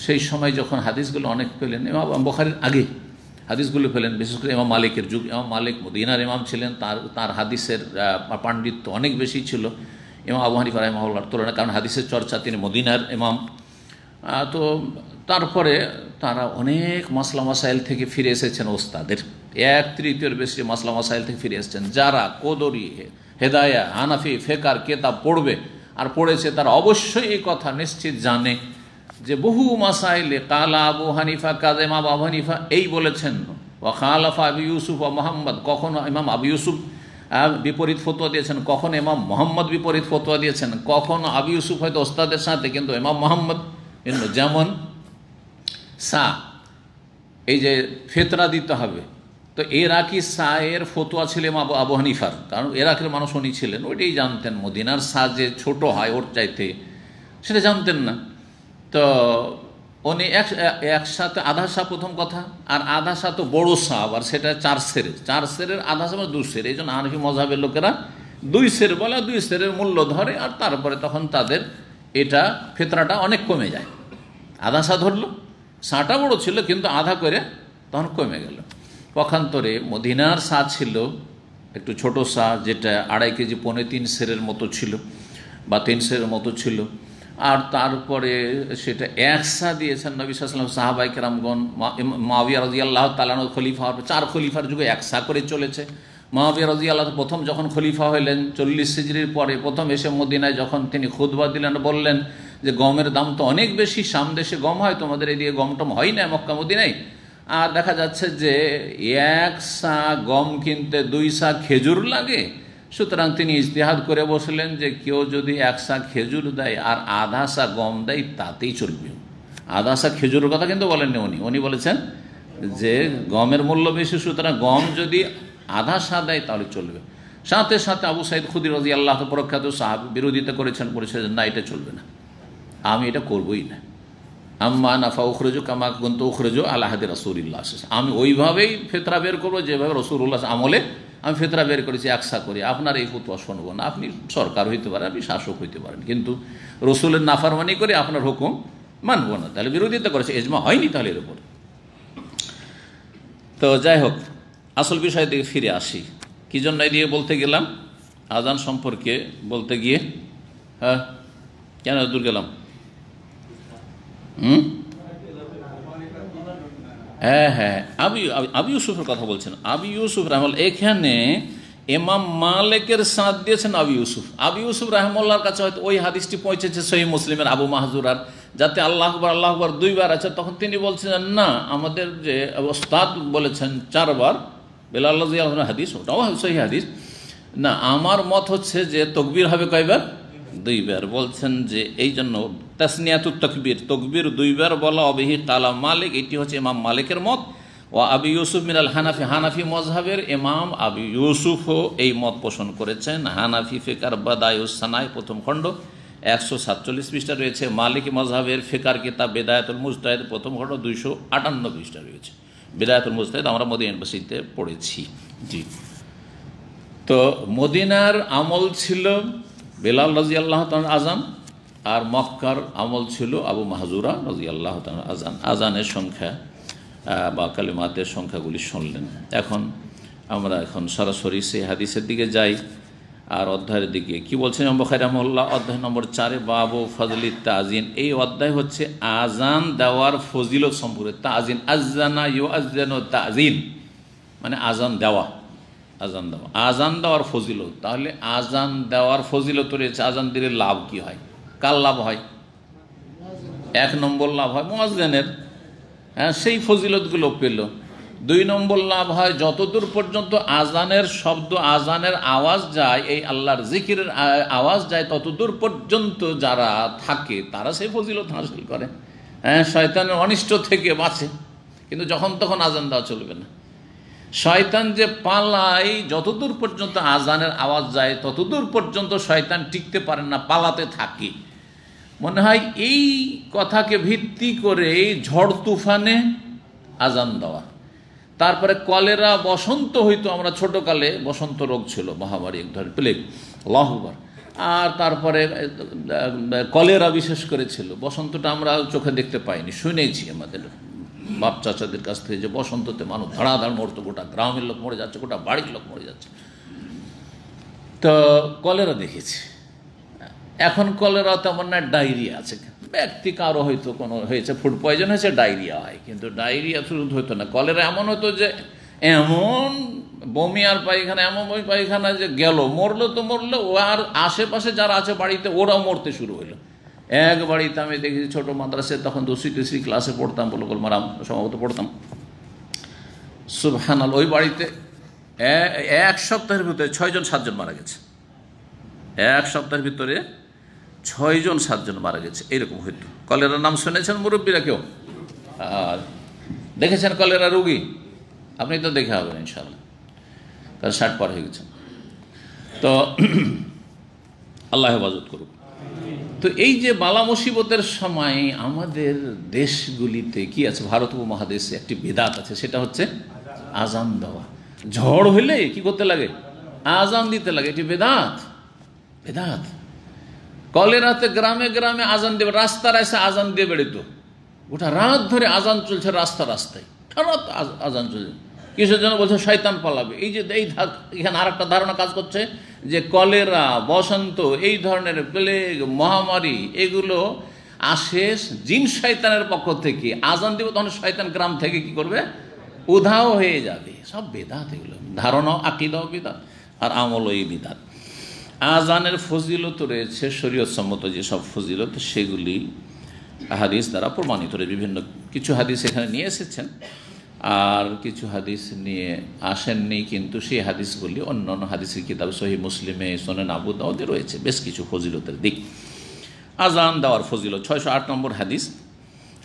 সেই সময় যখন হাদিসগুলো অনেক পেলেন এমাম বখারির আগে হাদিসগুলো পেলেন বিশেষ করে এমাম মালিকের যুগ এমাম মালিক মদিনার এমাম ছিলেন তার তার হাদিসের পাণ্ডিত্য অনেক বেশি ছিল ইমাম আবু হানিফা রাহেমাহুল্লার তুলনায় কারণ হাদিসের চর্চা তিনি মদিনার এমাম তো তারপরে তারা অনেক মশলা মশাইল থেকে ফিরে এসেছেন ওস্তাদের এক তৃতীয়র বেশি মশলা মশাইল থেকে ফিরে এসেছেন যারা কোদরি হেদায়া হানাফি ফেকার কেতাব পড়বে আর পড়েছে তার অবশ্যই এই কথা নিশ্চিত জানে যে বহু মাসাইলে কালা আবু হানিফা কাদেম আবু আবু হানিফা এই বলেছেন ওয়া খালাফা আবু ইউসুফ ও মোহাম্মদ কখনো ইমাম আবু ইউসুফ বিপরীত ফতোয়া দিয়েছেন কখন এমাম মোহাম্মদ বিপরীত ফতোয়া দিয়েছেন কখন আবু ইউসুফ হয়তো ওস্তাদের সাথে কিন্তু এমাম মোহাম্মদ যেমন সা এই যে ফেতরা দিতে হবে তো এরাকি সায়ের ফতোয়া ছিলেন আবু আবু হানিফার কারণ এরাকের মানুষ উনি ছিলেন ওইটাই জানতেন মদিনার সা যে ছোটো হয় ওর চাইতে সেটা জানতেন না তো উনি এক একসাথে আধা সা প্রথম কথা আর আধা সা তো বড়ো সা আবার সেটা চার সেরের চার সেরের আধা সা মানে দু সের এই জন্য আনফি মজাবের লোকেরা দুই সের বলে দুই সেরের মূল্য ধরে আর তারপরে তখন তাদের এটা ফেতরাটা অনেক কমে যায় আধা সা ধরলো সাটা বড় ছিল কিন্তু আধা করে তখন কমে গেল পক্ষান্তরে মদিনার সা ছিল একটু ছোট সা যেটা আড়াই কেজি পনে তিন সেরের মতো ছিল বা তিন সেরের মতো ছিল আর তারপরে সেটা এক সা দিয়েছেন নবী সাহসালাম সাহাবাই কেরামগণ মাহবিয়া রাজি আল্লাহ তালানো খলিফা চার খলিফার যুগে এক সা করে চলেছে মাহবিয়া রাজি আল্লাহ প্রথম যখন খলিফা হলেন চল্লিশ সিজরির পরে প্রথম এসে মদিনায় যখন তিনি খুদবা দিলেন বললেন যে গমের দাম তো অনেক বেশি সামদেশে গম হয় তোমাদের এদিকে গম টম হয় না মক্কা মদিনায় আর দেখা যাচ্ছে যে এক সা গম কিনতে দুই সা খেজুর লাগে সুতরাং তিনি ইজতেহাদ করে বসলেন যে কেউ যদি এক সা খেজুর দেয় আর আধা সা গম দেয় তাতেই চলবে আধা সা খেজুরের কথা কিন্তু বলেননি উনি উনি বলেছেন যে গমের মূল্য বেশি সুতরাং গম যদি আধা সা দেয় তাহলে চলবে সাথে সাথে আবু সাইদ খুদির রাজি আল্লাহ প্রখ্যাত সাহাব বিরোধিতা করেছেন বলেছেন না এটা চলবে না আমি এটা করবই না আম্মা নাফা উখরেজো কামা গন্ত উখরেজো আল্লাহাদে রসুল্লাহ আমি ওইভাবেই ফেতরা বের করবো যেভাবে রসুল্লাহ আমলে আমি ফেতরা বের করেছি একসা করি আপনার এই ফতুয়া শুনব না আপনি সরকার হইতে পারেন আপনি শাসক হইতে পারেন কিন্তু রসুলের নাফারমানি করে আপনার হুকুম মানব না তাহলে বিরোধিতা করেছে এজমা হয়নি তাহলে এর উপর তো যাই হোক আসল বিষয় দিকে ফিরে আসি কী জন্য দিয়ে বলতে গেলাম আজান সম্পর্কে বলতে গিয়ে হ্যাঁ কেন দূর গেলাম হুম হ্যাঁ হ্যাঁ আবি আবি ইউসুফের কথা বলছেন আবি ইউসুফ রাহমল এখানে এমাম মালেকের সাঁত দিয়েছেন আবি ইউসুফ আবি ইউসুফ রাহমুল্লার কাছে হয়তো ওই হাদিসটি পৌঁছেছে সহি মুসলিমের আবু মাহজুরার যাতে আল্লাহ আকবর আল্লাহ আকবর দুইবার আছে তখন তিনি বলছিলেন না আমাদের যে ওস্তাদ বলেছেন চারবার বেলাল্লাহ হাদিস ওটাও সহি হাদিস না আমার মত হচ্ছে যে তকবির হবে কয়বার দুইবার বলছেন যে এই জন্য তাসনিয়াতুত তকবির তকবির দুইবার বলা অবিহি তালা মালিক এটি হচ্ছে ইমাম মালিকের মত ও আবি ইউসুফ মিনাল হানাফি হানাফি মজহাবের ইমাম আবি ইউসুফও এই মত পোষণ করেছেন হানাফি ফেকার বাদায়ুসানাই প্রথম খণ্ড একশো সাতচল্লিশ পৃষ্ঠা রয়েছে মালিক মজহাবের ফেকার কিতাব বেদায়তুল মুস্তাহিদ প্রথম খণ্ড দুইশো আটান্ন পৃষ্ঠা রয়েছে বেদায়তুল মুস্তাহিদ আমরা মোদী ইউনিভার্সিটিতে পড়েছি জি তো মদিনার আমল ছিল বেলাল রাজি আল্লাহ আজম আর মক্কার আমল ছিল আবু মাহজুরা রাজি আল্লাহ আজান আজানের সংখ্যা বা কালিমাতের সংখ্যাগুলি শুনলেন এখন আমরা এখন সরাসরি সেই হাদিসের দিকে যাই আর অধ্যায়ের দিকে কি বলছেন বখারি রহমল্লা অধ্যায় নম্বর চারে বাবু ফজলি তাজিন এই অধ্যায় হচ্ছে আজান দেওয়ার ফজিলত সম্পর্কে তাজিন আজানা ইউ আজান তাজিন মানে আজান দেওয়া আজান দেওয়া আজান দেওয়ার ফজিলত তাহলে আজান দেওয়ার ফজিলত রয়েছে আজান দিলে লাভ কি হয় কার লাভ হয় এক নম্বর লাভ হয় মোয়াজেনের হ্যাঁ সেই ফজিলতগুলো পেল দুই নম্বর লাভ হয় যতদূর পর্যন্ত আজানের শব্দ আজানের আওয়াজ যায় এই আল্লাহর জিকিরের আওয়াজ যায় ততদূর পর্যন্ত যারা থাকে তারা সেই ফজিলত হাসিল করে হ্যাঁ শয়তানের অনিষ্ট থেকে বাঁচে কিন্তু যখন তখন আজান দেওয়া চলবে না শয়তান যে পালাই যতদূর পর্যন্ত আজানের আওয়াজ যায় ততদূর পর্যন্ত শয়তান টিকতে পারে না পালাতে থাকে মনে হয় এই কথাকে ভিত্তি করে এই ঝড় তুফানে আজান দেওয়া তারপরে কলেরা বসন্ত হইতো আমরা ছোটকালে বসন্ত রোগ ছিল মহামারী এক ধরনের প্লেগ লহবার আর তারপরে কলেরা বিশেষ করে ছিল বসন্তটা আমরা চোখে দেখতে পাইনি শুনেছি আমাদের বাপ চাচাদের কাছ থেকে যে বসন্ততে মানুষ ধাড়াধাড় মরতো গোটা গ্রামের লোক মরে যাচ্ছে গোটা বাড়ির লোক মরে যাচ্ছে তো কলেরা দেখেছি এখন কলেরা তেমন না ডায়রিয়া আছে ব্যক্তি কারো হয়তো কোনো হয়েছে ফুড পয়জন হয়েছে ডায়রিয়া হয় কিন্তু ডায়রিয়া শুরু হতো না কলেরা এমন হতো যে এমন বমি আর পায়খানা এমন বমি পায়খানা যে গেল মরলো তো মরলো ও আর আশেপাশে যারা আছে বাড়িতে ওরাও মরতে শুরু হলো এক বাড়িতে আমি দেখেছি ছোট মাদ্রাসে তখন দোষী তুশ্রী ক্লাসে পড়তাম বলে মারাম সম্ভবত পড়তাম সুবহানাল ওই বাড়িতে এক সপ্তাহের ভিতরে ছয়জন সাতজন মারা গেছে এক সপ্তাহের ভিতরে ছয়জন সাতজন মারা গেছে এরকম হইত কলেরার নাম শুনেছেন মুরব্বীরা কেউ আর দেখেছেন কলেরা রুগী আপনি তো দেখে হবেন ইনশাল্লাহ কারণ ষাট পার হয়ে গেছেন তো আল্লাহ হেফাজত করুক তো এই যে বালা মুসিবতের সময় আমাদের দেশগুলিতে কি আছে ভারত উপমহাদেশে একটি বেদাত আছে সেটা হচ্ছে আজান দেওয়া ঝড় হইলে কি করতে লাগে আজান দিতে লাগে এটি বেদাত বেদাত কলেরাতে গ্রামে গ্রামে আজান দেবে রাস্তার এসে আজান দিয়ে বেড়িত ওটা রাত ধরে আজান চলছে রাস্তা রাস্তায় রাত আজান চলছে কিসের জন্য বলছে শয়তান পালাবে এই যে এই এখানে আর একটা ধারণা কাজ করছে যে কলেরা বসন্ত এই ধরনের প্লেগ মহামারী এগুলো আসে জিন শয়তানের পক্ষ থেকে আজান দেবে তখন শয়তান গ্রাম থেকে কি করবে উধাও হয়ে যাবে সব বেদাত এগুলো ধারণাও আকিদাও বেদাত আর আমলই বিদাত আজানের ফজিলত রয়েছে সম্মত যেসব ফজিলত সেগুলি হাদিস দ্বারা প্রমাণিত রয়েছে বিভিন্ন কিছু হাদিস এখানে নিয়ে এসেছেন আর কিছু হাদিস নিয়ে আসেননি কিন্তু সেই হাদিসগুলি অন্য অন্য হাদিসের কিতাব সহি মুসলিমে সোনেন আবু দাওদে রয়েছে বেশ কিছু ফজিলতের দিক আজান দেওয়ার ফজিলত ছয়শো আট নম্বর হাদিস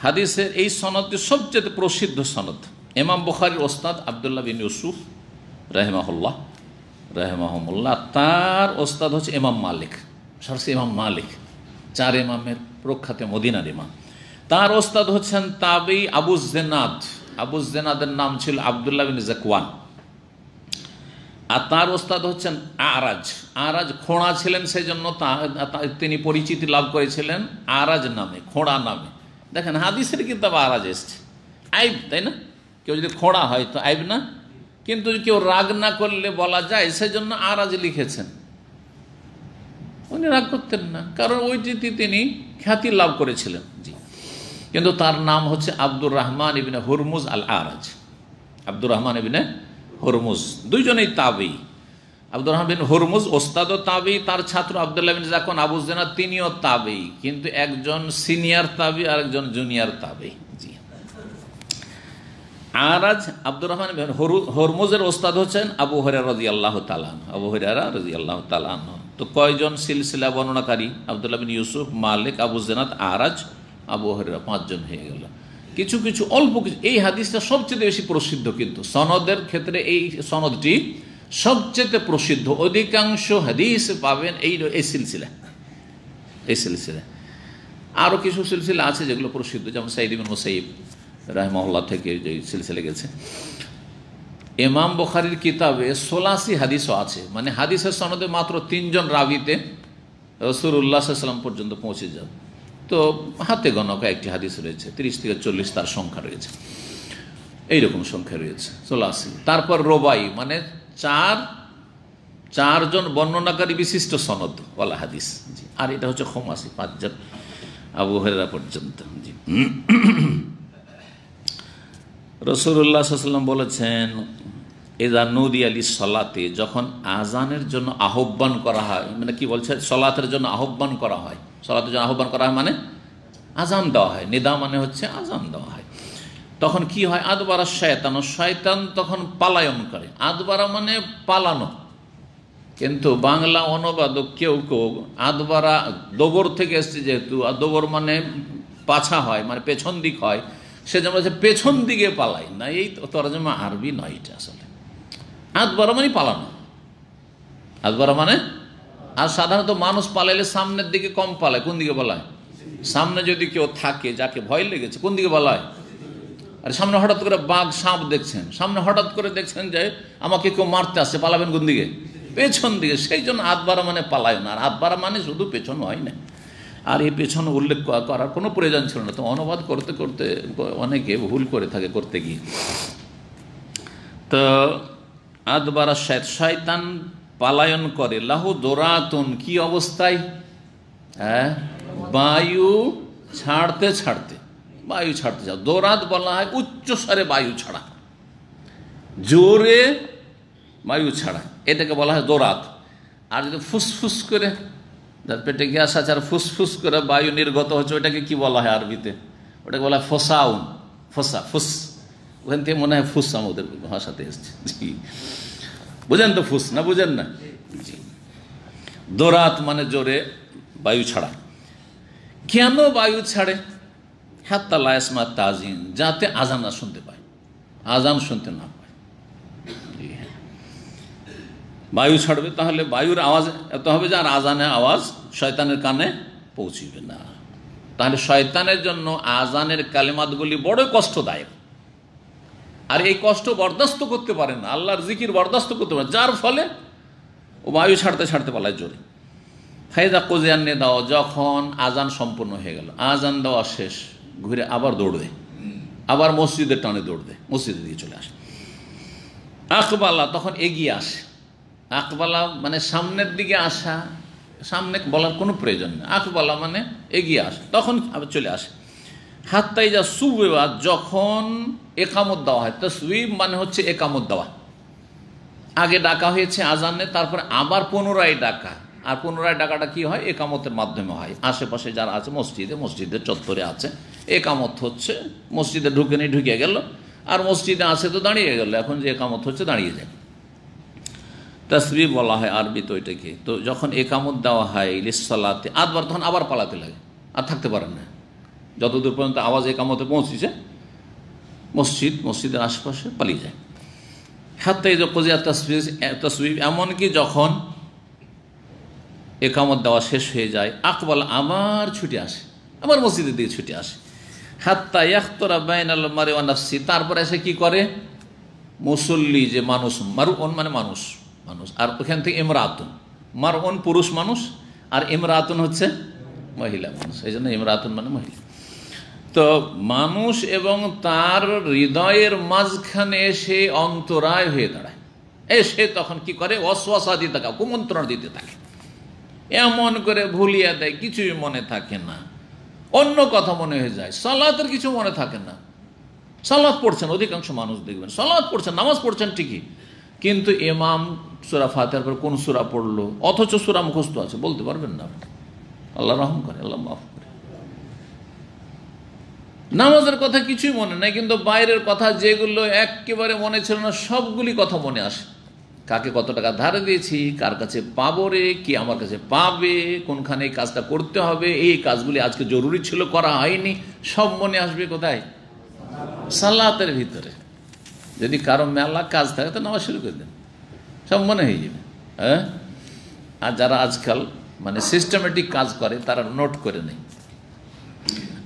হাদিসের এই সনদটি সবচেয়ে প্রসিদ্ধ সনদ এমাম বখারির ওস্তাদ আবদুল্লাহ বিন ইউসুফ রহমাহুল্লাহ রাহমাহমুল্লাহ তার ওস্তাদ হচ্ছে ইমাম মালিক সারসি ইমাম মালিক চার ইমামের প্রখ্যাত মদিনার ইমাম তার ওস্তাদ হচ্ছেন তাবি আবুজেনাদ আবুজেনাদের নাম ছিল আবদুল্লাহ বিন জাকওয়ান আর তার ওস্তাদ হচ্ছেন আরাজ আরাজ খোঁড়া ছিলেন সেই জন্য তিনি পরিচিতি লাভ করেছিলেন আরাজ নামে খোঁড়া নামে দেখেন হাদিসের কিন্তু আরাজ এসছে আইব তাই না কেউ যদি খোঁড়া হয় তো আইব না কিন্তু কেউ রাগ না করলে বলা যায় সেজন্য আর আজ লিখেছেন উনি রাগ করতেন না কারণ ওইটিতে তিনি খ্যাতি লাভ করেছিলেন জি কিন্তু তার নাম হচ্ছে Abdur Rahman ibne Hurmuz al Araj Abdur Rahman ibne Hurmuz দুইজনেই তাবি আব্দুর রহমান বিন হরমুজ ওস্তাদ তাবি তার ছাত্র আবদুল্লাহ বিন জাকন আবুজেনা তিনিও তাবি কিন্তু একজন সিনিয়র তাবি আর একজন জুনিয়র তাবেই জি আরাজ আব্দুর রহমান হরমুজের ওস্তাদ হচ্ছেন আবু হরিয়া রাজি আল্লাহ তালান আবু হরিয়ারা রাজি আল্লাহ তালান তো কয়জন সিলসিলা বর্ণনাকারী আবদুল্লাহ বিন ইউসুফ মালিক আবু জেনাত আরাজ আবু হরিয়া পাঁচজন হয়ে গেল কিছু কিছু অল্প কিছু এই হাদিসটা সবচেয়ে বেশি প্রসিদ্ধ কিন্তু সনদের ক্ষেত্রে এই সনদটি সবচেয়ে প্রসিদ্ধ অধিকাংশ হাদিস পাবেন এই এই সিলসিলা এই সিলসিলা আরও কিছু সিলসিলা আছে যেগুলো প্রসিদ্ধ যেমন সাইদিবিন মোসাইব রাহমহল্লা থেকে যে সিলসিলে গেছে এমাম বখারির কিতাবে সোলাশি হাদিসও আছে মানে হাদিসের সনদে মাত্র তিনজন রাবিতে রসুর উল্লাহাম পর্যন্ত পৌঁছে যান তো হাতে গণক একটি হাদিস রয়েছে তিরিশ থেকে চল্লিশ তার সংখ্যা রয়েছে এইরকম সংখ্যা রয়েছে সোলাশি তারপর রোবাই মানে চার চারজন বর্ণনাকারী বিশিষ্ট সনদ ওলা হাদিস জি আর এটা হচ্ছে খোমাসি পাঁচজন আবহাওয়া পর্যন্ত জি রসুরুল্লাহাম বলেছেন এদা নদী আলী সলাতে যখন আজানের জন্য আহ্বান করা হয় মানে কি বলছে সলাতের জন্য আহ্বান করা হয় সলাতের জন্য আহ্বান করা হয় মানে আজান দেওয়া হয় নিদা মানে হচ্ছে আজান দেওয়া হয় তখন কি হয় আদবারা শয়তান শয়তান তখন পালায়ন করে আদবারা মানে পালানো কিন্তু বাংলা অনুবাদক কেউ কেউ আদবারা দোবর থেকে এসছে যেহেতু আর দোবর মানে পাছা হয় মানে পেছন দিক হয় সে যেমন আছে পেছন দিকে পালাই না এই তরজমা আরবি নয় এটা আসলে আতবরা মানে পালানো আতবরা মানে আর সাধারণত মানুষ পালাইলে সামনের দিকে কম পালায় কোন দিকে পালায় সামনে যদি কেউ থাকে যাকে ভয় লেগেছে কোন দিকে পালায় আর সামনে হঠাৎ করে বাঘ সাপ দেখছেন সামনে হঠাৎ করে দেখছেন যে আমাকে কেউ মারতে আসছে পালাবেন কোন দিকে পেছন দিকে সেই জন্য আতবারা মানে পালায় না আর আতবারা মানে শুধু পেছন হয় না আর এর পেছনে উল্লেখ করার কোনো প্রয়োজন ছিল না তো অনুবাদ করতে করতে অনেকে ভুল করে থাকে করতে গিয়ে তো আদবারা শয়তান পালায়ন করে লাহু দোরাতন কি অবস্থায় হ্যাঁ বায়ু ছাড়তে ছাড়তে বায়ু ছাড়তে যাও দোরাত বলা হয় উচ্চস্বরে বায়ু ছাড়া জোরে বায়ু ছাড়া এটাকে বলা হয় দোরাত আর যদি ফুসফুস করে যার পেটে গ্যাস আছে আর ফুসফুস করে বায়ু নির্গত হচ্ছে ওটাকে কি বলা হয় আরবিতে ওটাকে বলা হয় ফোসাউন ফোসা ফুস ওখান থেকে মনে হয় ফুস আমাদের ভাষাতে এসছে বুঝেন তো ফুস না বুঝেন না দোরাত মানে জোরে বায়ু ছাড়া কেন বায়ু ছাড়ে হাত্তা তালা তাজিন যাতে আজান না শুনতে পায় আজান শুনতে না বায়ু ছাড়বে তাহলে বায়ুর আওয়াজ এত হবে যে আর আজানের আওয়াজ শয়তানের কানে পৌঁছিবে না তাহলে শয়তানের জন্য আজানের কালেমাতগুলি বড় কষ্টদায়ক আর এই কষ্ট বরদাস্ত করতে পারে না আল্লাহর জিকির বরদাস্ত করতে পারে যার ফলে ও বায়ু ছাড়তে ছাড়তে পালায় জোরে ফায়দা নিয়ে দাও যখন আজান সম্পূর্ণ হয়ে গেল আজান দেওয়া শেষ ঘুরে আবার দৌড় দেয় আবার মসজিদের টানে দৌড় দেয় মসজিদের চলে আসে আকবাল্লা তখন এগিয়ে আসে আকবালা মানে সামনের দিকে আসা সামনে বলার কোনো প্রয়োজন নেই আকবালা মানে এগিয়ে আসে তখন আবার চলে আসে তাই যা সুবিবাদ যখন একামত দেওয়া হয় তো সুইব মানে হচ্ছে একামত দেওয়া আগে ডাকা হয়েছে আজানে তারপরে আবার পুনরায় ডাকা আর পুনরায় ডাকাটা কি হয় একামতের মাধ্যমে হয় আশেপাশে যারা আছে মসজিদে মসজিদের চত্বরে আছে একামত হচ্ছে মসজিদে ঢুকে নিয়ে ঢুকে গেল আর মসজিদে আছে তো দাঁড়িয়ে গেল এখন যে একামত হচ্ছে দাঁড়িয়ে যায় তসবি বলা হয় আরবি তো ওইটাকে তো যখন একামত দেওয়া হয় লিসালাতে আধবার তখন আবার পালাতে লাগে আর থাকতে পারেন না যতদূর পর্যন্ত আওয়াজ একামতে পৌঁছেছে মসজিদ মসজিদের আশপাশে পালিয়ে যায় হাত্তাই কজিয়া তসবি তসবি এমনকি যখন একামত দেওয়া শেষ হয়ে যায় আকবাল আমার ছুটে আসে আমার মসজিদের দিকে ছুটে আসে হাত্তা ইয়াখতরা বাইন আল মারে তারপর এসে কি করে মুসল্লি যে মানুষ মারুকন মানে মানুষ মানুষ আর ওখান থেকে ইমরাতুন মারওন পুরুষ মানুষ আর ইমরাতুন হচ্ছে মহিলা মানুষ এই জন্য ইমরাতুন মানে মহিলা তো মানুষ এবং তার হৃদয়ের মাঝখানে সে অন্তরায় হয়ে দাঁড়ায় এ সে তখন কি করে অশ্বাসা দিতে থাকে কুমন্ত্রণ দিতে থাকে এমন করে ভুলিয়া দেয় কিছুই মনে থাকে না অন্য কথা মনে হয়ে যায় সালাতের কিছু মনে থাকে না সালাদ পড়ছেন অধিকাংশ মানুষ দেখবেন সালাদ পড়ছেন নামাজ পড়ছেন ঠিকই কিন্তু এমাম সুরা ফাতেহার পর কোন সুরা পড়লো অথচ সুরা মুখস্থ আছে বলতে পারবেন না আল্লাহ রহম করে আল্লাহ মাফ করে নামাজের কথা কিছুই মনে নাই কিন্তু বাইরের কথা যেগুলো একেবারে মনে ছিল না সবগুলি কথা মনে আসে কাকে কত টাকা ধারে দিয়েছি কার কাছে পাবো রে কি আমার কাছে পাবে কোনখানে এই কাজটা করতে হবে এই কাজগুলি আজকে জরুরি ছিল করা হয়নি সব মনে আসবে কোথায় সালাতের ভিতরে যদি কারো মেলা কাজ থাকে তো নামাজ শুরু করে দেন সব মনে হয়ে যাবে হ্যাঁ আর যারা আজকাল মানে সিস্টেমেটিক কাজ করে তারা নোট করে নেই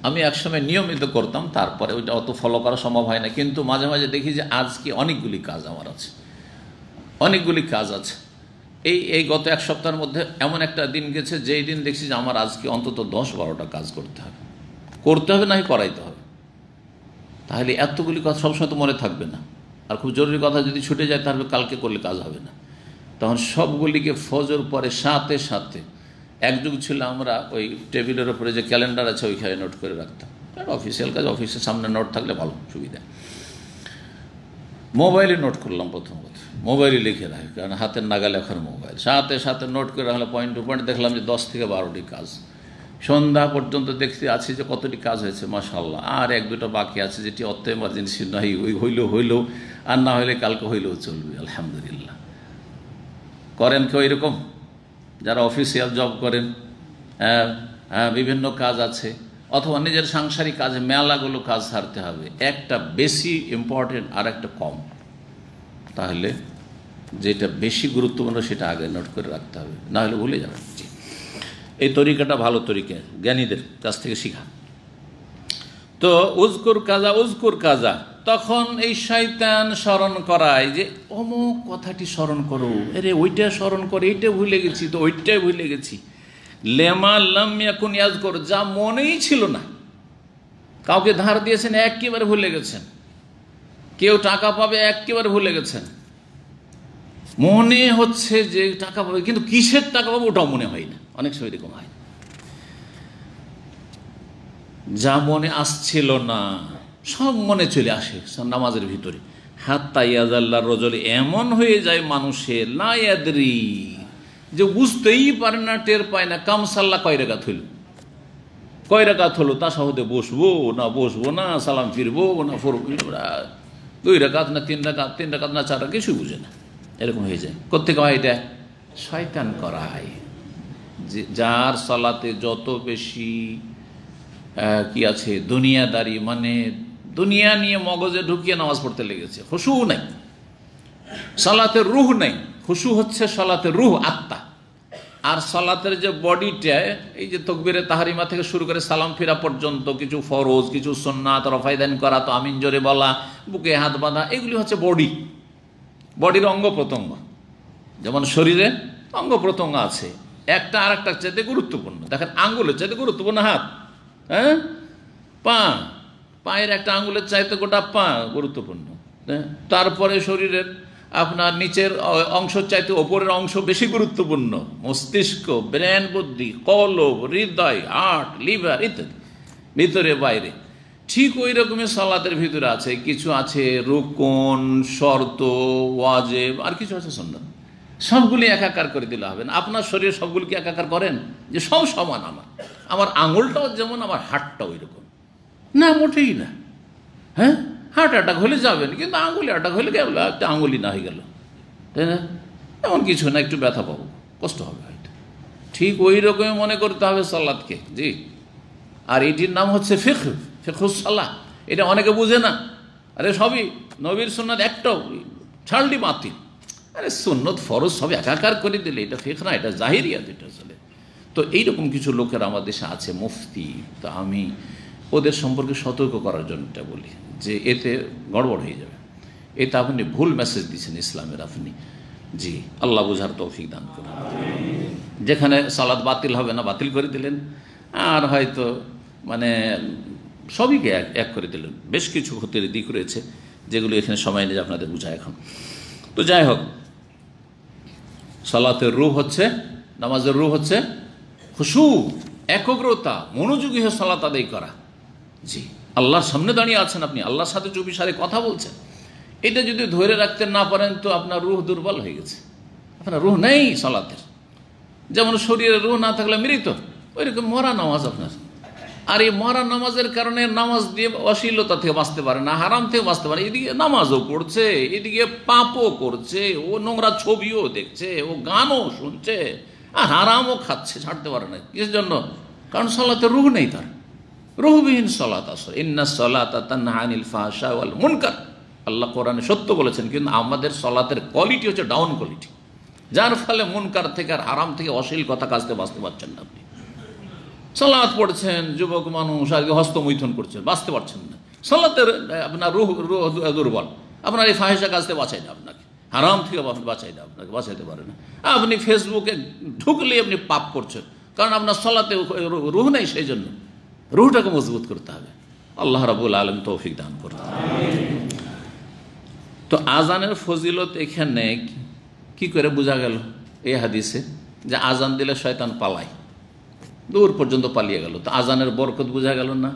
আমি একসময় নিয়মিত করতাম তারপরে ওইটা অত ফলো করা সম্ভব হয় না কিন্তু মাঝে মাঝে দেখি যে আজকে অনেকগুলি কাজ আমার আছে অনেকগুলি কাজ আছে এই এই গত এক সপ্তাহের মধ্যে এমন একটা দিন গেছে যেই দিন দেখছি যে আমার আজকে অন্তত দশ বারোটা কাজ করতে হবে করতে হবে না করাইতে হবে তাহলে এতগুলি কথা সবসময় তো মনে থাকবে না আর খুব জরুরি কথা যদি ছুটে যায় তাহলে কালকে করলে কাজ হবে না তখন সবগুলিকে ফজর পরে সাথে সাথে এক যুগ ছিল আমরা ওই টেবিলের ওপরে যে ক্যালেন্ডার আছে ওইখানে নোট করে রাখতাম কারণ অফিসিয়াল কাজ অফিসের সামনে নোট থাকলে ভালো সুবিধা মোবাইলে নোট করলাম প্রথম কথা মোবাইলে লিখে রাখি কারণ হাতের নাগাল এখন মোবাইল সাথে সাথে নোট করে রাখলে পয়েন্ট টু পয়েন্ট দেখলাম যে দশ থেকে বারোটি কাজ সন্ধ্যা পর্যন্ত দেখতে আছি যে কতটি কাজ হয়েছে মাসাল্লাহ আর এক দুটো বাকি আছে যেটি অত এমার্জেন্সি নাই ওই হইলেও হইলেও আর না হইলে কালকে হইলেও চলবে আলহামদুলিল্লাহ করেন কেউ এরকম যারা অফিসিয়াল জব করেন হ্যাঁ, হ্যাঁ বিভিন্ন কাজ আছে অথবা নিজের সাংসারিক কাজ মেলাগুলো কাজ সারতে হবে একটা বেশি ইম্পর্টেন্ট আর একটা কম তাহলে যেটা বেশি গুরুত্বপূর্ণ সেটা আগে নোট করে রাখতে হবে না হলে ভুলে যাবেন এই তরিকাটা ভালো তরিকা জ্ঞানীদের কাছ থেকে শিখা তো উজকুর কাজা উজকুর কাজা তখন এই শয়তান স্মরণ করায় যে অমুক কথাটি স্মরণ করো আরে ওইটা স্মরণ করে এইটা ভুলে গেছি তো ওইটাই ভুলে গেছি লেমা লাম্যাকুন ইয়াজ কর যা মনেই ছিল না কাউকে ধার দিয়েছেন একেবারে ভুলে গেছেন কেউ টাকা পাবে একেবারে ভুলে গেছেন মনে হচ্ছে যে টাকা পাবে কিন্তু কিসের টাকা পাবে ওটাও মনে হয় না অনেক সময় এরকম হয় যা মনে আসছিল না সব মনে চলে আসে নামাজের ভিতরে হাত তাইয়াজাল্লা রজল এমন হয়ে যায় মানুষের লায়াদি যে বুঝতেই পারে না টের পায় না কামসাল্লা কয় রেখাত হইল কয় রেখাত হলো তা সহজে বসবো না বসবো না সালাম ফিরবো না ফোর দুই রেখাত না তিন রেখাত তিন রেখাত না চার কিছুই বুঝে না এরকম হয়ে যায় কোথেকে হয় এটা শয়তান করায় যার সালাতে যত বেশি কি আছে দুনিয়াদারি মানে দুনিয়া নিয়ে মগজে ঢুকিয়ে নামাজ পড়তে লেগেছে খুশু নাই সালাতে রুহ নেই খুশু হচ্ছে সলাতে রুহ আত্মা আর সলাতের যে বডিটা এই যে তকবিরে তাহারিমা থেকে শুরু করে সালাম ফিরা পর্যন্ত কিছু ফরজ কিছু সন্ন্যাত রফাইদান করা তো আমিন জোরে বলা বুকে হাত বাঁধা এগুলি হচ্ছে বডি বডির অঙ্গ প্রত্যঙ্গ যেমন শরীরে অঙ্গ প্রত্যঙ্গ আছে একটা আর একটার চাইতে গুরুত্বপূর্ণ দেখেন আঙ্গুলের চাইতে গুরুত্বপূর্ণ হাত হ্যাঁ পা পায়ের একটা আঙ্গুলের চাইতে গোটা পা গুরুত্বপূর্ণ হ্যাঁ? তারপরে শরীরের আপনার নিচের অংশ চাইতে ওপরের অংশ বেশি গুরুত্বপূর্ণ মস্তিষ্ক ব্রেন বুদ্ধি কলব হৃদয় হার্ট লিভার ইত্যাদি ভিতরে বাইরে ঠিক ওই রকমের সালাতের ভিতরে আছে কিছু আছে রুকন শর্ত ওয়াজেব আর কিছু আছে সন্ন্যত সবগুলি একাকার করে দিলে হবে না আপনার শরীর সবগুলিকে একাকার করেন যে সব সমান আমার আমার আঙুলটাও যেমন আমার ওই রকম না মোটেই না হ্যাঁ হাট অ্যাটাক হলে যাবেন কিন্তু আঙুলি অ্যাটাক হলে গেল আঙুলি না হয়ে গেল তাই না এমন কিছু না একটু ব্যথা পাবো কষ্ট হবে হয়তো ঠিক ওই রকমই মনে করতে হবে সালাদকে জি আর এটির নাম হচ্ছে ফেখ ফেখুসাল্লাহ এটা অনেকে বুঝে না আরে সবই নবীর সোনার একটাও ছাড়লি মাতিল আরে সুন্নত ফরজ সব একাকার করে দিলে এটা ফেক না এটা জাহিরিয়াত এটা আসলে তো এইরকম কিছু লোকের আমার দেশে আছে মুফতি তো আমি ওদের সম্পর্কে সতর্ক করার জন্য এটা বলি যে এতে গড়বড় হয়ে যাবে এতে আপনি ভুল মেসেজ দিচ্ছেন ইসলামের আপনি জি আল্লাহ বুঝার তৌফিক দান করেন যেখানে সালাদ বাতিল হবে না বাতিল করে দিলেন আর হয়তো মানে সবইকে এক এক করে দিলেন বেশ কিছু ক্ষতির দিক রয়েছে যেগুলো এখানে সময় নিয়ে আপনাদের বোঝা এখন তো যাই হোক সালাতের রু হচ্ছে নামাজের রু হচ্ছে খুশু একগ্রতা মনোযোগী হয়ে সালাত আদায় করা জি আল্লাহর সামনে দাঁড়িয়ে আছেন আপনি আল্লাহর সাথে চুপি সারে কথা বলছেন এটা যদি ধরে রাখতে না পারেন তো আপনার রুহ দুর্বল হয়ে গেছে আপনার রুহ নেই সালাতের যেমন শরীরে রুহ না থাকলে মৃত ওইরকম মরা নামাজ আপনার আর এই মরা নামাজের কারণে নামাজ দিয়ে অশ্লীলতা থেকে বাঁচতে পারে না হারাম থেকে বাঁচতে পারে এদিকে নামাজও করছে এদিকে পাপও করছে ও নোংরা ছবিও দেখছে ও গানও শুনছে আর হারামও খাচ্ছে ছাড়তে পারে না কিসের জন্য কারণ সলাতে রুহ নেই তার রুহবিহীন সলাত আসো ইন্না সলাতা তান্নাহানিল ফাহশা মুনকার আল্লাহ কোরআনে সত্য বলেছেন কিন্তু আমাদের সলাতের কোয়ালিটি হচ্ছে ডাউন কোয়ালিটি যার ফলে মুনকার থেকে আর হারাম থেকে অশ্লীল কথা কাজতে বাঁচতে পারছেন না আপনি সালাদ পড়ছেন যুবক মানুষ আজকে হস্তমৈথুন করছেন বাঁচতে পারছেন না সালাতের আপনার রুহ রুহ দুর্বল আপনার এই ফাহেসা কাজতে বাঁচাই না আপনাকে হারাম থেকে বাঁচাই না আপনাকে বাঁচাইতে পারে না আপনি ফেসবুকে ঢুকলে আপনি পাপ করছেন কারণ আপনার সলাতে রুহ নেই সেই জন্য রুহটাকে মজবুত করতে হবে আল্লাহ রাবুল আলম তৌফিক দান করতে হবে তো আজানের ফজিলত এখানে কি করে বোঝা গেল এই হাদিসে যে আজান দিলে শয়তান পালায় দূর পর্যন্ত পালিয়ে গেল তো আজানের বরকত বোঝা গেল না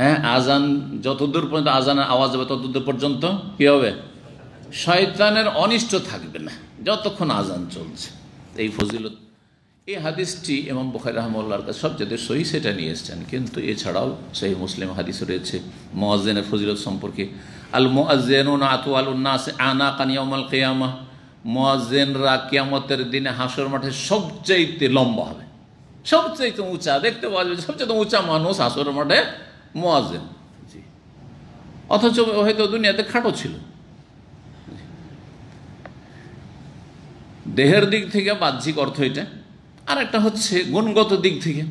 হ্যাঁ আজান যত দূর পর্যন্ত আজানের আওয়াজ হবে তত দূর পর্যন্ত কী হবে শয়তানের অনিষ্ট থাকবে না যতক্ষণ আজান চলছে এই ফজিলত এই হাদিসটি এমন বখারি রহমুল্লাহর কাছে সবচেয়ে সহি সেটা নিয়ে এসছেন কিন্তু এছাড়াও সেই মুসলিম হাদিস রয়েছে মোয়াজেনের ফজিলত সম্পর্কে আল মোয়াজেন আতু আল উন্নাস আনা কানিয়ামাল কেয়ামা মোয়াজেনরা কেয়ামতের দিনে হাঁসর মাঠে সবচাইতে লম্বা হবে সবচেয়ে উঁচা দেখতে পাওয়া যাবে সবচেয়ে উঁচা মানুষ আসর মাঠে মোয়াজেন অথচ হয়তো দুনিয়াতে খাটো ছিল দেহের দিক থেকে বাহ্যিক অর্থ এটা আর একটা হচ্ছে গুণগত দিক থেকে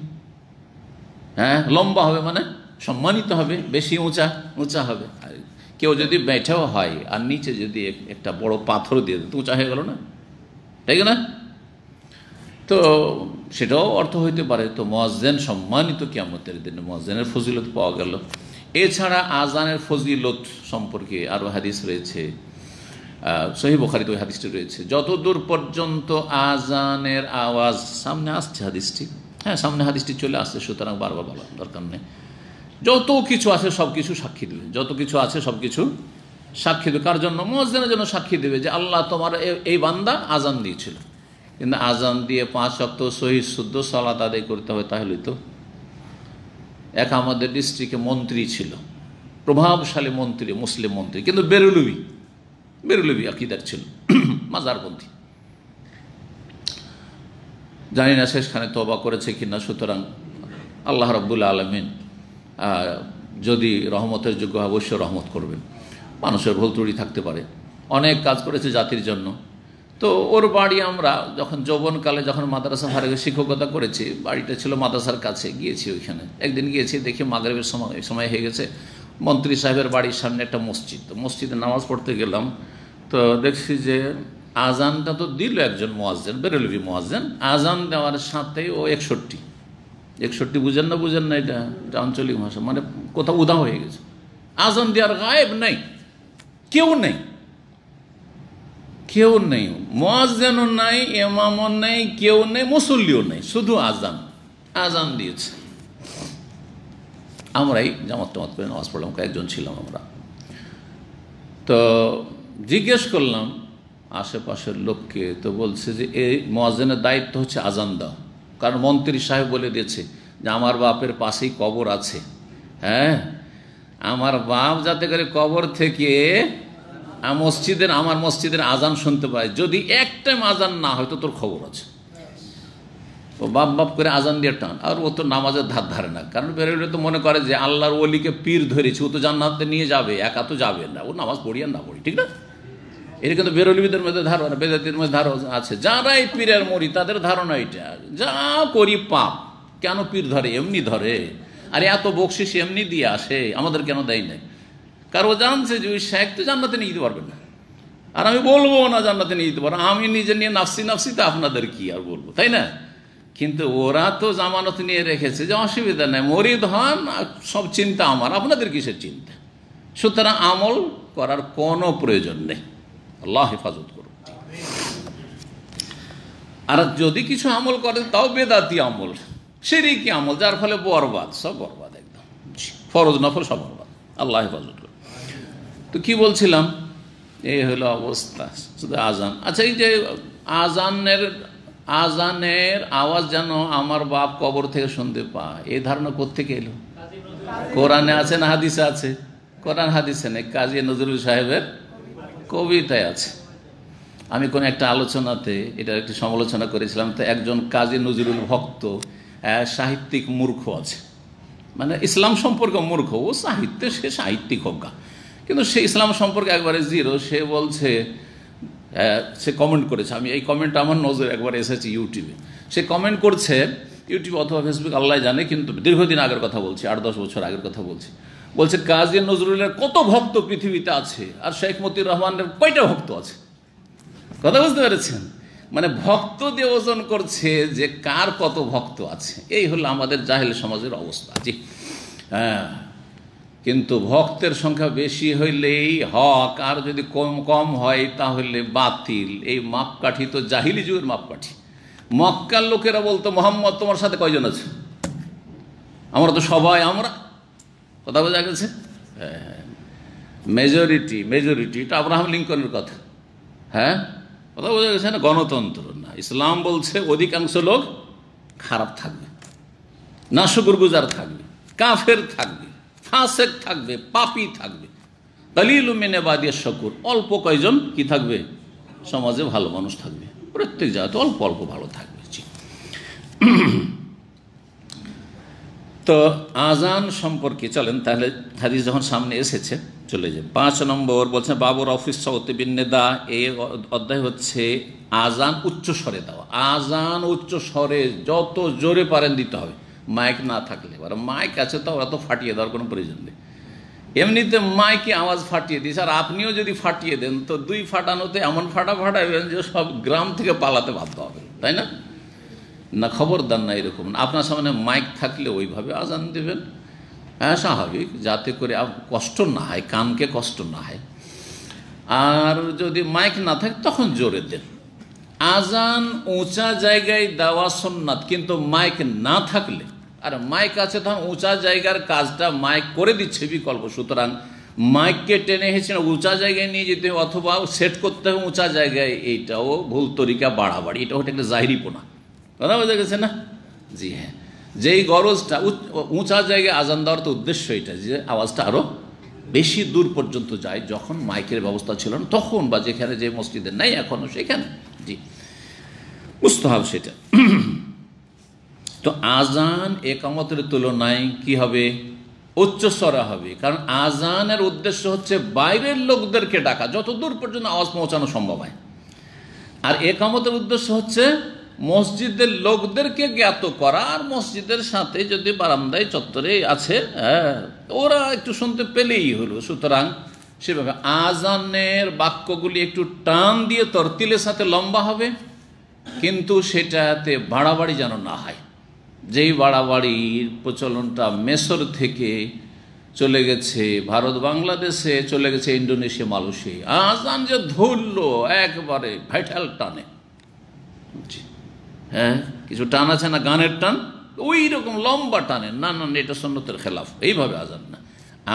হ্যাঁ লম্বা হবে মানে সম্মানিত হবে বেশি উঁচা উঁচা হবে আর কেউ যদি বেঠেও হয় আর নিচে যদি একটা বড় পাথর দিয়ে দেয় উঁচা হয়ে গেল না তাই না তো সেটাও অর্থ হইতে পারে তো মোয়াজেন সম্মানিত কিয়ামতের দিনে মোয়াজেনের ফজিলত পাওয়া গেল এছাড়া আজানের ফজিলত সম্পর্কে আরও হাদিস রয়েছে সহি বখারিত ওই হাদিসটি রয়েছে যতদূর পর্যন্ত আজানের আওয়াজ সামনে আসছে হাদিসটি হ্যাঁ সামনে হাদিসটি চলে আসছে সুতরাং বারবার বলা দরকার নেই যত কিছু আছে সব কিছু সাক্ষী দেবে যত কিছু আছে সব কিছু সাক্ষী দেবে কার জন্য মোয়াজেনের জন্য সাক্ষী দেবে যে আল্লাহ তোমার এই বান্দা আজান দিয়েছিল কিন্তু আজান দিয়ে পাঁচ শক্ত সহি শুদ্ধ সলাত আদায় করতে হবে তাহলে তো এক আমাদের ডিস্ট্রিক্টে মন্ত্রী ছিল প্রভাবশালী মন্ত্রী মুসলিম মন্ত্রী কিন্তু বেরুলুবি বেরুলুবি আকিদার ছিল মাজারপন্থী জানি না শেষখানে তবা করেছে কিনা সুতরাং আল্লাহ রব্বুল আলমিন যদি রহমতের যোগ্য অবশ্য রহমত করবেন মানুষের ভুল ত্রুটি থাকতে পারে অনেক কাজ করেছে জাতির জন্য তো ওর বাড়ি আমরা যখন যৌবনকালে যখন মাদ্রাসা হারে শিক্ষকতা করেছি বাড়িটা ছিল মাদ্রাসার কাছে গিয়েছি ওইখানে একদিন গিয়েছি দেখি মাদ্রাবের সময় সময় হয়ে গেছে মন্ত্রী সাহেবের বাড়ির সামনে একটা মসজিদ তো মসজিদে নামাজ পড়তে গেলাম তো দেখছি যে আজানটা তো দিল একজন মোয়াজেন বেরেলভি মোয়াজেন আজান দেওয়ার সাথে ও একষট্টি একষট্টি বুঝেন না বুঝেন না এটা এটা আঞ্চলিক ভাষা মানে কোথাও উদাহ হয়ে গেছে আজান দেওয়ার গায়েব নেই কেউ নেই কেউ নেই মোয়াজেনও নাই এমাম নেই কেউ নেই মুসল্লিও নেই শুধু আজান আজান দিয়েছে আমরাই জামাত টামাত করে নামাজ পড়লাম কয়েকজন ছিলাম আমরা তো জিজ্ঞেস করলাম আশেপাশের লোককে তো বলছে যে এই মোয়াজেনের দায়িত্ব হচ্ছে আজান দাও কারণ মন্ত্রী সাহেব বলে দিয়েছে যে আমার বাপের পাশেই কবর আছে হ্যাঁ আমার বাপ যাতে করে কবর থেকে মসজিদের আমার মসজিদের আজান শুনতে পাই যদি এক টাইম আজান না হয় তো তোর খবর আছে ও বাপ বাপ করে আজান দিয়ে টান আর ও তো নামাজের ধার ধারে না কারণ বেরোলে তো মনে করে যে আল্লাহর ওলিকে পীর ধরেছে ও তো জান্নাতে নিয়ে যাবে একা তো যাবে না ও নামাজ পড়ি আর না পড়ি ঠিক না এটা কিন্তু বেরোলিবিদের মধ্যে ধারণা বেদাতির মধ্যে ধারণা আছে যারাই পীরের মরি তাদের ধারণা এটা যা করি পাপ কেন পীর ধরে এমনি ধরে আর এত বকশিস এমনি দিয়ে আসে আমাদের কেন দেয় নাই কারো জানছে যে ওই শেখ তো জান্নাতে নিয়ে যেতে পারবেন না আর আমি বলবো না জান্নাতে নিয়ে যেতে পারবো আমি নিজে নিয়ে নাফসি নাফসি তো আপনাদের কি আর বলবো তাই না কিন্তু ওরা তো জামানত নিয়ে রেখেছে যে অসুবিধা নেই মরিদ হন সব চিন্তা আমার আপনাদের কিসের চিন্তা সুতরাং আমল করার কোনো প্রয়োজন নেই আল্লাহ হেফাজত করুন আর যদি কিছু আমল করেন তাও বেদাতি আমল সেরই কি আমল যার ফলে বরবাদ সব বরবাদ একদম ফরজ নফল সব বরবাদ আল্লাহ হেফাজত তো কি বলছিলাম এই হলো অবস্থা শুধু আজান আচ্ছা এই যে আজানের আজানের আওয়াজ যেন আমার বাপ কবর থেকে শুনতে পা এই ধারণা কোথেকে এলো কোরআনে আছে না হাদিসে আছে কোরআন হাদিসে নেই কাজী নজরুল সাহেবের কবিতায় আছে আমি কোন একটা আলোচনাতে এটা একটি সমালোচনা করেছিলাম তো একজন কাজী নজরুল ভক্ত সাহিত্যিক মূর্খ আছে মানে ইসলাম সম্পর্কে মূর্খ ও সাহিত্যে সে সাহিত্যিক হোক কিন্তু সে ইসলাম সম্পর্কে একবারে জিরো সে বলছে সে কমেন্ট করেছে আমি এই কমেন্ট আমার নজরে একবার এসেছি ইউটিউবে সে কমেন্ট করছে ইউটিউব অথবা ফেসবুক আল্লাহ জানে কিন্তু দীর্ঘদিন আগের কথা বলছি আট দশ বছর আগের কথা বলছি বলছে কাজী নজরুলের কত ভক্ত পৃথিবীতে আছে আর শেখ মতির রহমানের কয়টা ভক্ত আছে কথা বুঝতে পেরেছেন মানে ভক্ত দিয়ে ওজন করছে যে কার কত ভক্ত আছে এই হলো আমাদের জাহেল সমাজের অবস্থা জি হ্যাঁ কিন্তু ভক্তের সংখ্যা বেশি হইলেই হক আর যদি কম কম হয় তাহলে বাতিল এই মাপকাঠি তো জাহিলি যুগের মাপকাঠি মক্কার লোকেরা বলতো মোহাম্মদ তোমার সাথে কয়জন আছে আমরা তো সবাই আমরা কথা বোঝা গেছে হ্যাঁ, হ্যাঁ। মেজরিটি মেজরিটি এটা আব্রাহাম লিঙ্কনের কথা হ্যাঁ কথা বোঝা গেছে না গণতন্ত্র না ইসলাম বলছে অধিকাংশ লোক খারাপ থাকবে না শুকুরগুজার থাকবে কাফের থাকবে ফাঁসেক থাকবে পাপি থাকবে দলিল মেনে বাদিয়ে শকুর অল্প কয়জন কি থাকবে সমাজে ভালো মানুষ থাকবে প্রত্যেক জায়গাতে অল্প অল্প ভালো থাকবে তো আজান সম্পর্কে চলেন তাহলে হাদিস যখন সামনে এসেছে চলে যায় পাঁচ নম্বর বলছেন বাবুর অফিস সৌতিবিন্নেদা এ অধ্যায় হচ্ছে আজান উচ্চ স্বরে দেওয়া আজান উচ্চ স্বরে যত জোরে পারেন দিতে হবে মাইক না থাকলে আর মাইক আছে তো ওরা তো ফাটিয়ে দেওয়ার কোনো প্রয়োজন নেই এমনিতে মাইকে আওয়াজ ফাটিয়ে দিয়েছে আর আপনিও যদি ফাটিয়ে দেন তো দুই ফাটানোতে এমন ফাটা ফাটাবেন যে সব গ্রাম থেকে পালাতে বাধ্য হবে তাই না না খবর দেন না এরকম আপনার সামনে মাইক থাকলে ওইভাবে আজান দেবেন হ্যাঁ স্বাভাবিক যাতে করে কষ্ট না হয় কানকে কষ্ট না হয় আর যদি মাইক না থাকে তখন জোরে দেন আজান উঁচা জায়গায় দেওয়া সন্ন্যাত কিন্তু মাইক না থাকলে আর মাইক আছে তখন উঁচা জায়গার কাজটা মাইক করে দিচ্ছে বিকল্প সুতরাং মাইককে টেনে হেঁচে উঁচা জায়গায় নিয়ে যেতে হবে অথবা সেট করতে হবে উঁচা জায়গায় এইটাও ভুল তরিকা বাড়াবাড়ি এটা হচ্ছে একটা পোনা কথা বোঝা গেছে না জি হ্যাঁ যেই গরজটা উঁচা জায়গায় আজান দেওয়ার তো উদ্দেশ্য এটা যে আওয়াজটা আরও বেশি দূর পর্যন্ত যায় যখন মাইকের ব্যবস্থা ছিল না তখন বা যেখানে যে মসজিদে নাই এখনও সেখানে জি বুঝতে হবে সেটা তো আজান একামতের তুলনায় কি হবে উচ্চ স্বরা হবে কারণ আজানের উদ্দেশ্য হচ্ছে বাইরের লোকদেরকে ডাকা যত দূর পর্যন্ত আওয়াজ পৌঁছানো সম্ভব হয় আর একামতের উদ্দেশ্য হচ্ছে মসজিদের লোকদেরকে জ্ঞাত করা আর মসজিদের সাথে যদি বারান্দায় চত্বরে আছে হ্যাঁ, ওরা একটু শুনতে পেলেই হলো সুতরাং সেভাবে আজানের বাক্যগুলি একটু টান দিয়ে তরতিলের সাথে লম্বা হবে কিন্তু সেটাতে বাড়াবাড়ি যেন না হয় যেই বাড়াবাড়ির প্রচলনটা মেসর থেকে চলে গেছে ভারত বাংলাদেশে চলে গেছে ইন্ডোনেশিয়া মালয়েশিয়া আজান যে ধরল একবারে ভাইটাল টানে হ্যাঁ কিছু টান আছে না গানের টান ওই রকম লম্বা টানে না না এটা সন্ন্যতের খেলাফ এইভাবে আজান না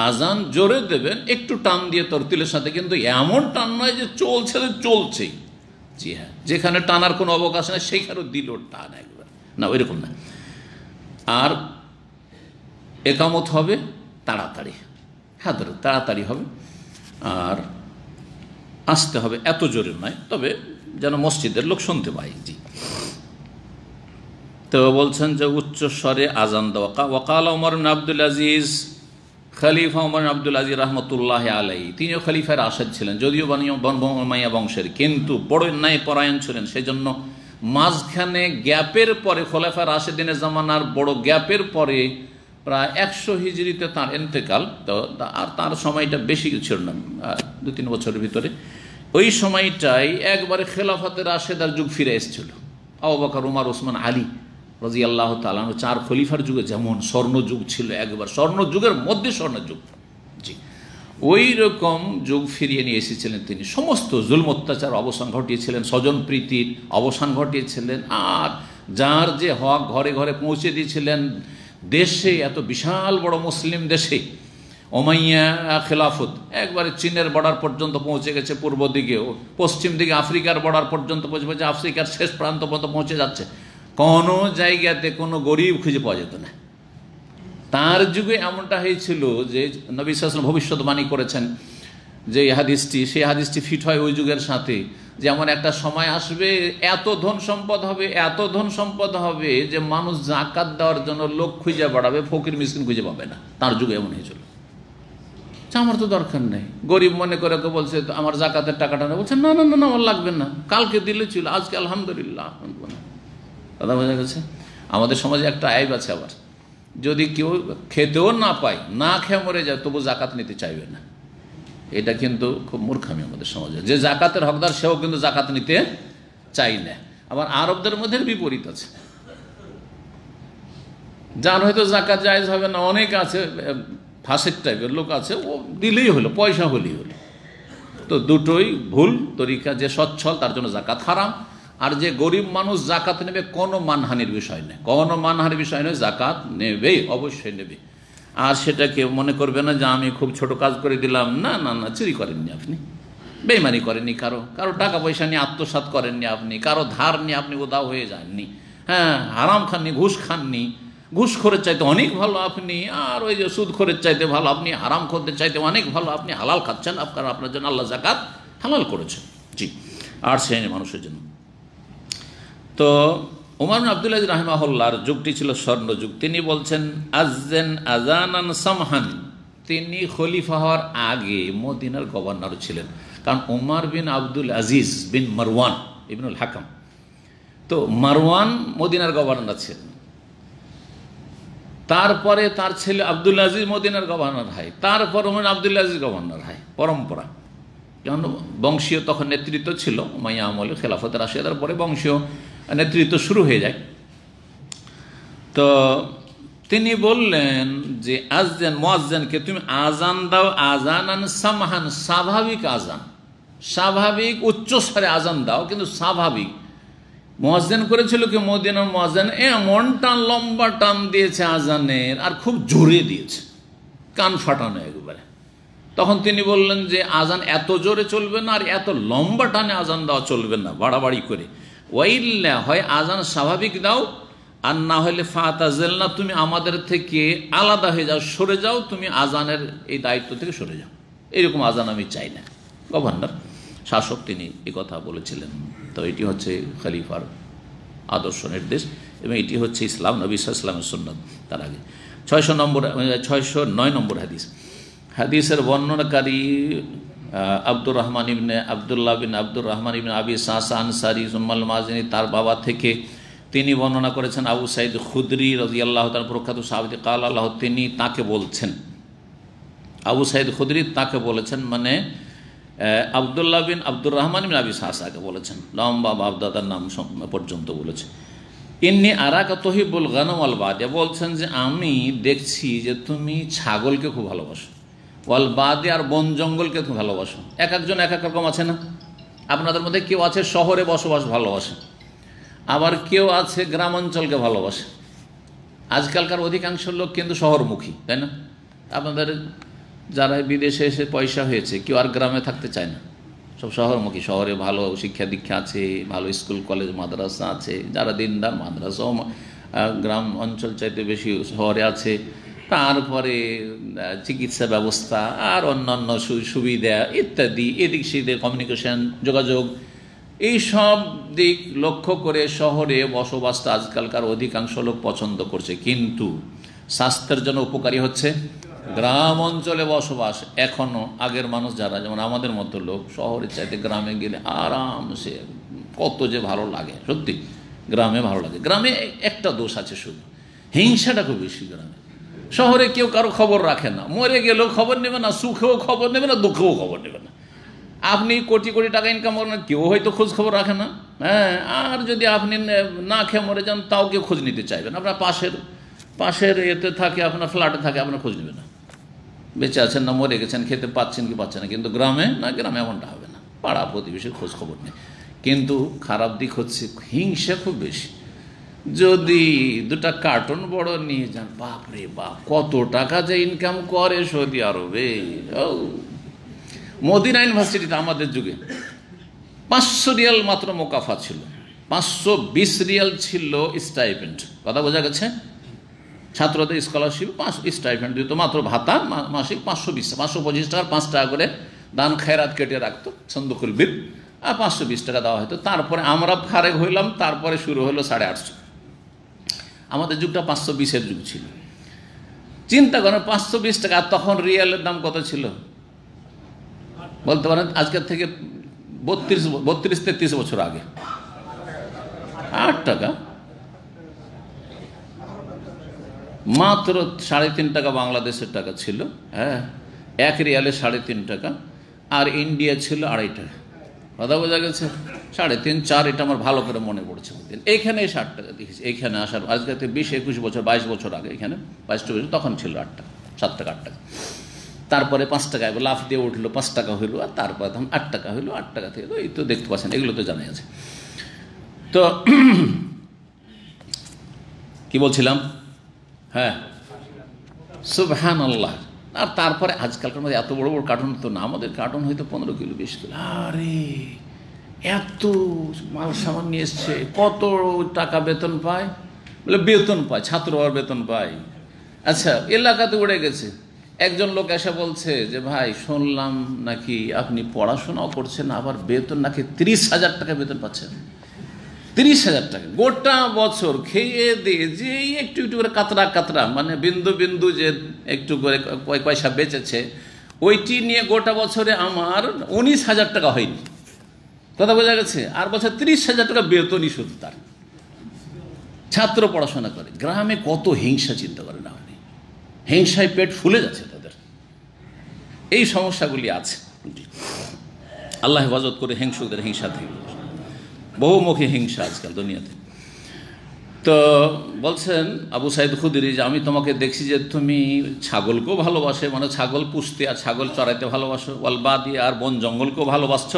আজান জোরে দেবেন একটু টান দিয়ে তরতিলের সাথে কিন্তু এমন টান নয় যে চলছে চলছেই জি হ্যাঁ যেখানে টানার কোনো অবকাশ নেই সেইখানে দিল টান একবার না ওইরকম না আর একামত হবে তাড়াতাড়ি হাদর হ্যাঁ, তাড়াতাড়ি হবে আর আসতে হবে এত জোরে নয় তবে যেন মসজিদের লোক শুনতে পায় জি তো বলছেন যে উচ্চ স্বরে আজান দেওয়া ওকাল ওমর আব্দুল আজিজ খালিফা ওমর আব্দুল আজিজ রহমতুল্লাহ আলাই তিনিও খালিফার আসাদ ছিলেন যদিও বনমাইয়া বংশের কিন্তু বড় ন্যায় পরায়ণ ছিলেন সেই জন্য মাঝখানে গ্যাপের পরে খোলাফা রাশেদিনের জামানার বড় গ্যাপের পরে প্রায় একশো হিজড়িতে তার এন্তেকাল তো আর তার সময়টা বেশি ছিল না দু তিন বছরের ভিতরে ওই সময়টাই একবারে খেলাফাতের রাশেদার যুগ ফিরে এসেছিল আবাকার উমার ওসমান আলী রাজি আল্লাহ তালানো চার খলিফার যুগে যেমন স্বর্ণযুগ ছিল একবার স্বর্ণযুগের মধ্যে স্বর্ণযুগ ওই রকম যুগ ফিরিয়ে নিয়ে এসেছিলেন তিনি সমস্ত জুল অত্যাচার অবসান ঘটিয়েছিলেন স্বজন প্রীতির অবসান ঘটিয়েছিলেন আর যার যে হক ঘরে ঘরে পৌঁছে দিয়েছিলেন দেশে এত বিশাল বড় মুসলিম দেশে ওমাইয়া খেলাফত একবারে চীনের বর্ডার পর্যন্ত পৌঁছে গেছে পূর্ব দিকেও পশ্চিম দিকে আফ্রিকার বর্ডার পর্যন্ত পৌঁছে পৌঁছে আফ্রিকার শেষ প্রান্ত পর্যন্ত পৌঁছে যাচ্ছে কোনো জায়গাতে কোনো গরিব খুঁজে পাওয়া যেত না তার যুগে এমনটা হয়েছিল যে নবী সাল্লাম ভবিষ্যৎবাণী করেছেন যে হাদিসটি সেই হাদিসটি ফিট হয় ওই যুগের সাথে যেমন একটা সময় আসবে এত ধন সম্পদ হবে এত ধন সম্পদ হবে যে মানুষ জাকাত দেওয়ার জন্য লোক খুঁজে বাড়াবে ফকির মিসকিন খুঁজে পাবে না তার যুগে এমন হয়েছিল আচ্ছা, আমার তো দরকার নেই গরিব মনে করে কে বলছে আমার জাকাতের টাকাটা না বলছে না না না না আমার লাগবে না কালকে দিলে ছিল আজকে আলহামদুলিল্লাহ কথা বোঝা গেছে আমাদের সমাজে একটা আইব আছে আবার যদি কেউ খেতেও না পায় না খেয়ে মরে যায় তবু জাকাত নিতে চাইবে না এটা কিন্তু খুব মূর্খামি আমাদের সমাজে যে জাকাতের হকদার সেও কিন্তু জাকাত নিতে চাই না আবার আরবদের মধ্যে বিপরীত আছে যার হয়তো জাকাত জায়জ হবে না অনেক আছে ফাঁসের টাইপের লোক আছে ও দিলেই হলো পয়সা হলেই হলো তো দুটোই ভুল তরিকা যে সচ্ছল তার জন্য জাকাত হারাম আর যে গরিব মানুষ জাকাত নেবে কোনো মানহানির বিষয় নেই কোনো মানহানির বিষয় নয় জাকাত নেবেই অবশ্যই নেবে আর সেটা কেউ মনে করবে না যে আমি খুব ছোট কাজ করে দিলাম না না না চুরি করেননি আপনি বেইমানি করেননি কারো কারো টাকা পয়সা নিয়ে আত্মসাত করেননি আপনি কারো ধার নিয়ে আপনি উদাও হয়ে যাননি হ্যাঁ হারাম খাননি ঘুষ খাননি ঘুষ খোরের চাইতে অনেক ভালো আপনি আর ওই যে সুদ খোরের চাইতে ভালো আপনি হারাম খরতে চাইতে অনেক ভালো আপনি হালাল খাচ্ছেন আপনার আপনার জন্য আল্লাহ জাকাত হালাল করেছেন জি আর সে মানুষের জন্য তো ওমান আবদুল্লাহ রাহমাহুল্লার যুগটি ছিল স্বর্ণ যুগ তিনি বলছেন আজেন আজানান সামহান তিনি খলিফা হওয়ার আগে মদিনার গভর্নর ছিলেন কারণ উমার বিন আব্দুল আজিজ বিন মারওয়ান ইবনুল হাকাম তো মারওয়ান মদিনার গভর্নর ছিলেন তারপরে তার ছেলে আবদুল্লা আজিজ মদিনার গভর্নর হয় তারপর ওমর আবদুল্লা আজিজ গভর্নর হয় পরম্পরা কেন বংশীয় তখন নেতৃত্ব ছিল মাইয়া আমলে খেলাফত রাশিয়াদার পরে বংশীয় নেতৃত্ব শুরু হয়ে যায় তো তিনি বললেন যে আজান মোয়াজদানকে তুমি আজান দাও আজান সামাহান স্বাভাবিক আজান স্বাভাবিক উচ্চস্বরে আজান দাও কিন্তু স্বাভাবিক মহাজান করেছিল কি মদিনার মহাজান এমন টান লম্বা টান দিয়েছে আজানের আর খুব জোরে দিয়েছে কান ফাটানো একবারে তখন তিনি বললেন যে আজান এত জোরে চলবে না আর এত লম্বা টানে আজান দেওয়া চলবে না বাড়াবাড়ি করে ওয়াইল্লা হয় আজান স্বাভাবিক দাও আর না হলে ফাতাজেল না তুমি আমাদের থেকে আলাদা হয়ে যাও সরে যাও তুমি আজানের এই দায়িত্ব থেকে সরে যাও এরকম আজান আমি চাই না গভর্নর শাসক তিনি এ কথা বলেছিলেন তো এটি হচ্ছে খালিফার আদর্শ নির্দেশ এবং এটি হচ্ছে ইসলাম নবী ইসলামের সন্ন্যত তার আগে ছয়শো নম্বর ছয়শো নয় নম্বর হাদিস হাদিসের বর্ণনাকারী আব্দুর রহমান ইবনে আবদুল্লাহ বিন আব্দুর রহমান ইবিন আবি সাসা জুম্মাল মাজিনী তার বাবা থেকে তিনি বর্ণনা করেছেন আবু সাইদ খুদ্রি রাজি আল্লাহ তার প্রখ্যাত সাহাবি কাল আল্লাহ তিনি তাকে বলছেন আবু সাইদ খুদ্রি তাকে বলেছেন মানে আবদুল্লাহ বিন আব্দুর রহমান বিন আবি সাহসাকে বলেছেন লম্বা বাবদাদার নাম পর্যন্ত বলেছে ইন্নি আরাকা তহিবুল গানম বলছেন যে আমি দেখছি যে তুমি ছাগলকে খুব ভালোবাসো ওয়াল বাদে আর বন জঙ্গলকে তুমি ভালোবাসো এক একজন এক এক রকম আছে না আপনাদের মধ্যে কেউ আছে শহরে বসবাস ভালোবাসে আবার কেউ আছে গ্রাম অঞ্চলকে ভালোবাসে আজকালকার অধিকাংশ লোক কিন্তু শহরমুখী তাই না আপনাদের যারা বিদেশে এসে পয়সা হয়েছে কেউ আর গ্রামে থাকতে চায় না সব শহরমুখী শহরে ভালো শিক্ষা দীক্ষা আছে ভালো স্কুল কলেজ মাদ্রাসা আছে যারা দিনদার মাদ্রাসাও গ্রাম অঞ্চল চাইতে বেশি শহরে আছে তারপরে চিকিৎসা ব্যবস্থা আর অন্যান্য সুবিধা ইত্যাদি এদিক সেদিক কমিউনিকেশন যোগাযোগ এই সব দিক লক্ষ্য করে শহরে বসবাসটা আজকালকার অধিকাংশ লোক পছন্দ করছে কিন্তু স্বাস্থ্যের জন্য উপকারী হচ্ছে গ্রাম অঞ্চলে বসবাস এখনও আগের মানুষ যারা যেমন আমাদের মতো লোক শহরে চাইতে গ্রামে গেলে আরামসে কত যে ভালো লাগে সত্যি গ্রামে ভালো লাগে গ্রামে একটা দোষ আছে শুধু হিংসাটা খুব বেশি গ্রামে শহরে কেউ কারো খবর রাখে না মরে গেলেও খবর নেবে না সুখেও খবর নেবে না দুঃখেও খবর নেবে না আপনি কোটি কোটি টাকা ইনকাম করেন কেউ হয়তো খোঁজ খবর রাখে না হ্যাঁ আর যদি আপনি না খেয়ে মরে যান তাও কেউ খোঁজ নিতে চাইবেন আপনার পাশের পাশের এতে থাকে আপনার ফ্ল্যাটে থাকে আপনার খোঁজ নেবে না বেঁচে আছেন না মরে গেছেন খেতে পাচ্ছেন কি পাচ্ছেন না কিন্তু গ্রামে না গ্রামে এমনটা হবে না পাড়া প্রতিবেশীর খোঁজ খবর নেই কিন্তু খারাপ দিক হচ্ছে হিংসা খুব বেশি যদি দুটা কার্টন বড় নিয়ে যান বাপ রে বাপ কত টাকা যে ইনকাম করে সৌদি আরবে মদিনা ইউনিভার্সিটিতে আমাদের যুগে পাঁচশো রিয়াল মাত্র মোকাফা ছিল পাঁচশো বিশ রিয়াল ছিল স্টাইপেন্ট কথা বোঝা গেছে ছাত্রদের স্কলারশিপ পাঁচ স্টাইপেন্ট দিত মাত্র ভাতা মাসিক পাঁচশো বিশ পাঁচশো পঁচিশ টাকা পাঁচ টাকা করে দান খেরাত কেটে রাখতো ছন্দকুল বিল আর পাঁচশো বিশ টাকা দেওয়া হতো তারপরে আমরা ফারেক হইলাম তারপরে শুরু হলো সাড়ে আটশো আমাদের যুগটা পাঁচশো বিশের যুগ ছিল চিন্তা করেন পাঁচশো বিশ টাকা তখন রিয়ালের দাম কত ছিল বলতে পারেন আজকের থেকে বত্রিশ বত্রিশ তেত্রিশ বছর আগে আট টাকা মাত্র সাড়ে তিন টাকা বাংলাদেশের টাকা ছিল হ্যাঁ এক রিয়ালে সাড়ে তিন টাকা আর ইন্ডিয়া ছিল আড়াই টাকা কথা বোঝা গেছে সাড়ে তিন চার এটা আমার ভালো করে মনে পড়ছে দিন এইখানে ষাট টাকা দেখেছি এইখানে আসার আজকে বিশ একুশ বছর বাইশ বছর আগে এখানে বাইশ চব্বিশ তখন ছিল আট টাকা সাত টাকা আট টাকা তারপরে পাঁচ টাকা লাফ দিয়ে উঠলো পাঁচ টাকা হইলো আর তারপরে তখন আট টাকা হইলো আট টাকা থেকে এই তো দেখতে পাচ্ছেন এগুলো তো জানা আছে তো কি বলছিলাম হ্যাঁ সুবহান আল্লাহ আর তারপরে আজকালকার মধ্যে এত বড় বড় কার্টুন তো না আমাদের কার্টুন হয়তো পনেরো কিলো বিশ কিলো আরে এত মাল সামান নিয়ে এসছে কত টাকা বেতন পায় বলে বেতন পায় ছাত্র আর বেতন পায় আচ্ছা এলাকাতে উড়ে গেছে একজন লোক এসে বলছে যে ভাই শুনলাম নাকি আপনি পড়াশোনাও করছেন আবার বেতন নাকি তিরিশ হাজার টাকা বেতন পাচ্ছেন তিরিশ হাজার টাকা গোটা বছর খেয়ে দিয়ে যেই একটু একটু করে কাতরা কাতরা মানে বিন্দু বিন্দু যে একটু করে পয়সা বেঁচেছে ওইটি নিয়ে গোটা বছরে আমার উনিশ হাজার টাকা হয়নি কথা বোঝা গেছে আর বছর তিরিশ হাজার টাকা বেতনই শুধু তার ছাত্র পড়াশোনা করে গ্রামে কত হিংসা চিন্তা করে না আপনি হিংসায় পেট ফুলে যাচ্ছে তাদের এই সমস্যাগুলি আছে আল্লাহ হেফাজত করে হিংসুকদের হিংসা থেকে বহুমুখী হিংসা আজকাল দুনিয়াতে তো বলছেন আবু সাইদ খুদিরি যে আমি তোমাকে দেখছি যে তুমি ছাগলকেও ভালোবাসে মানে ছাগল পুষতে আর ছাগল চড়াইতে ভালোবাসো বা দিয়ে আর বন জঙ্গলকেও ভালোবাসছ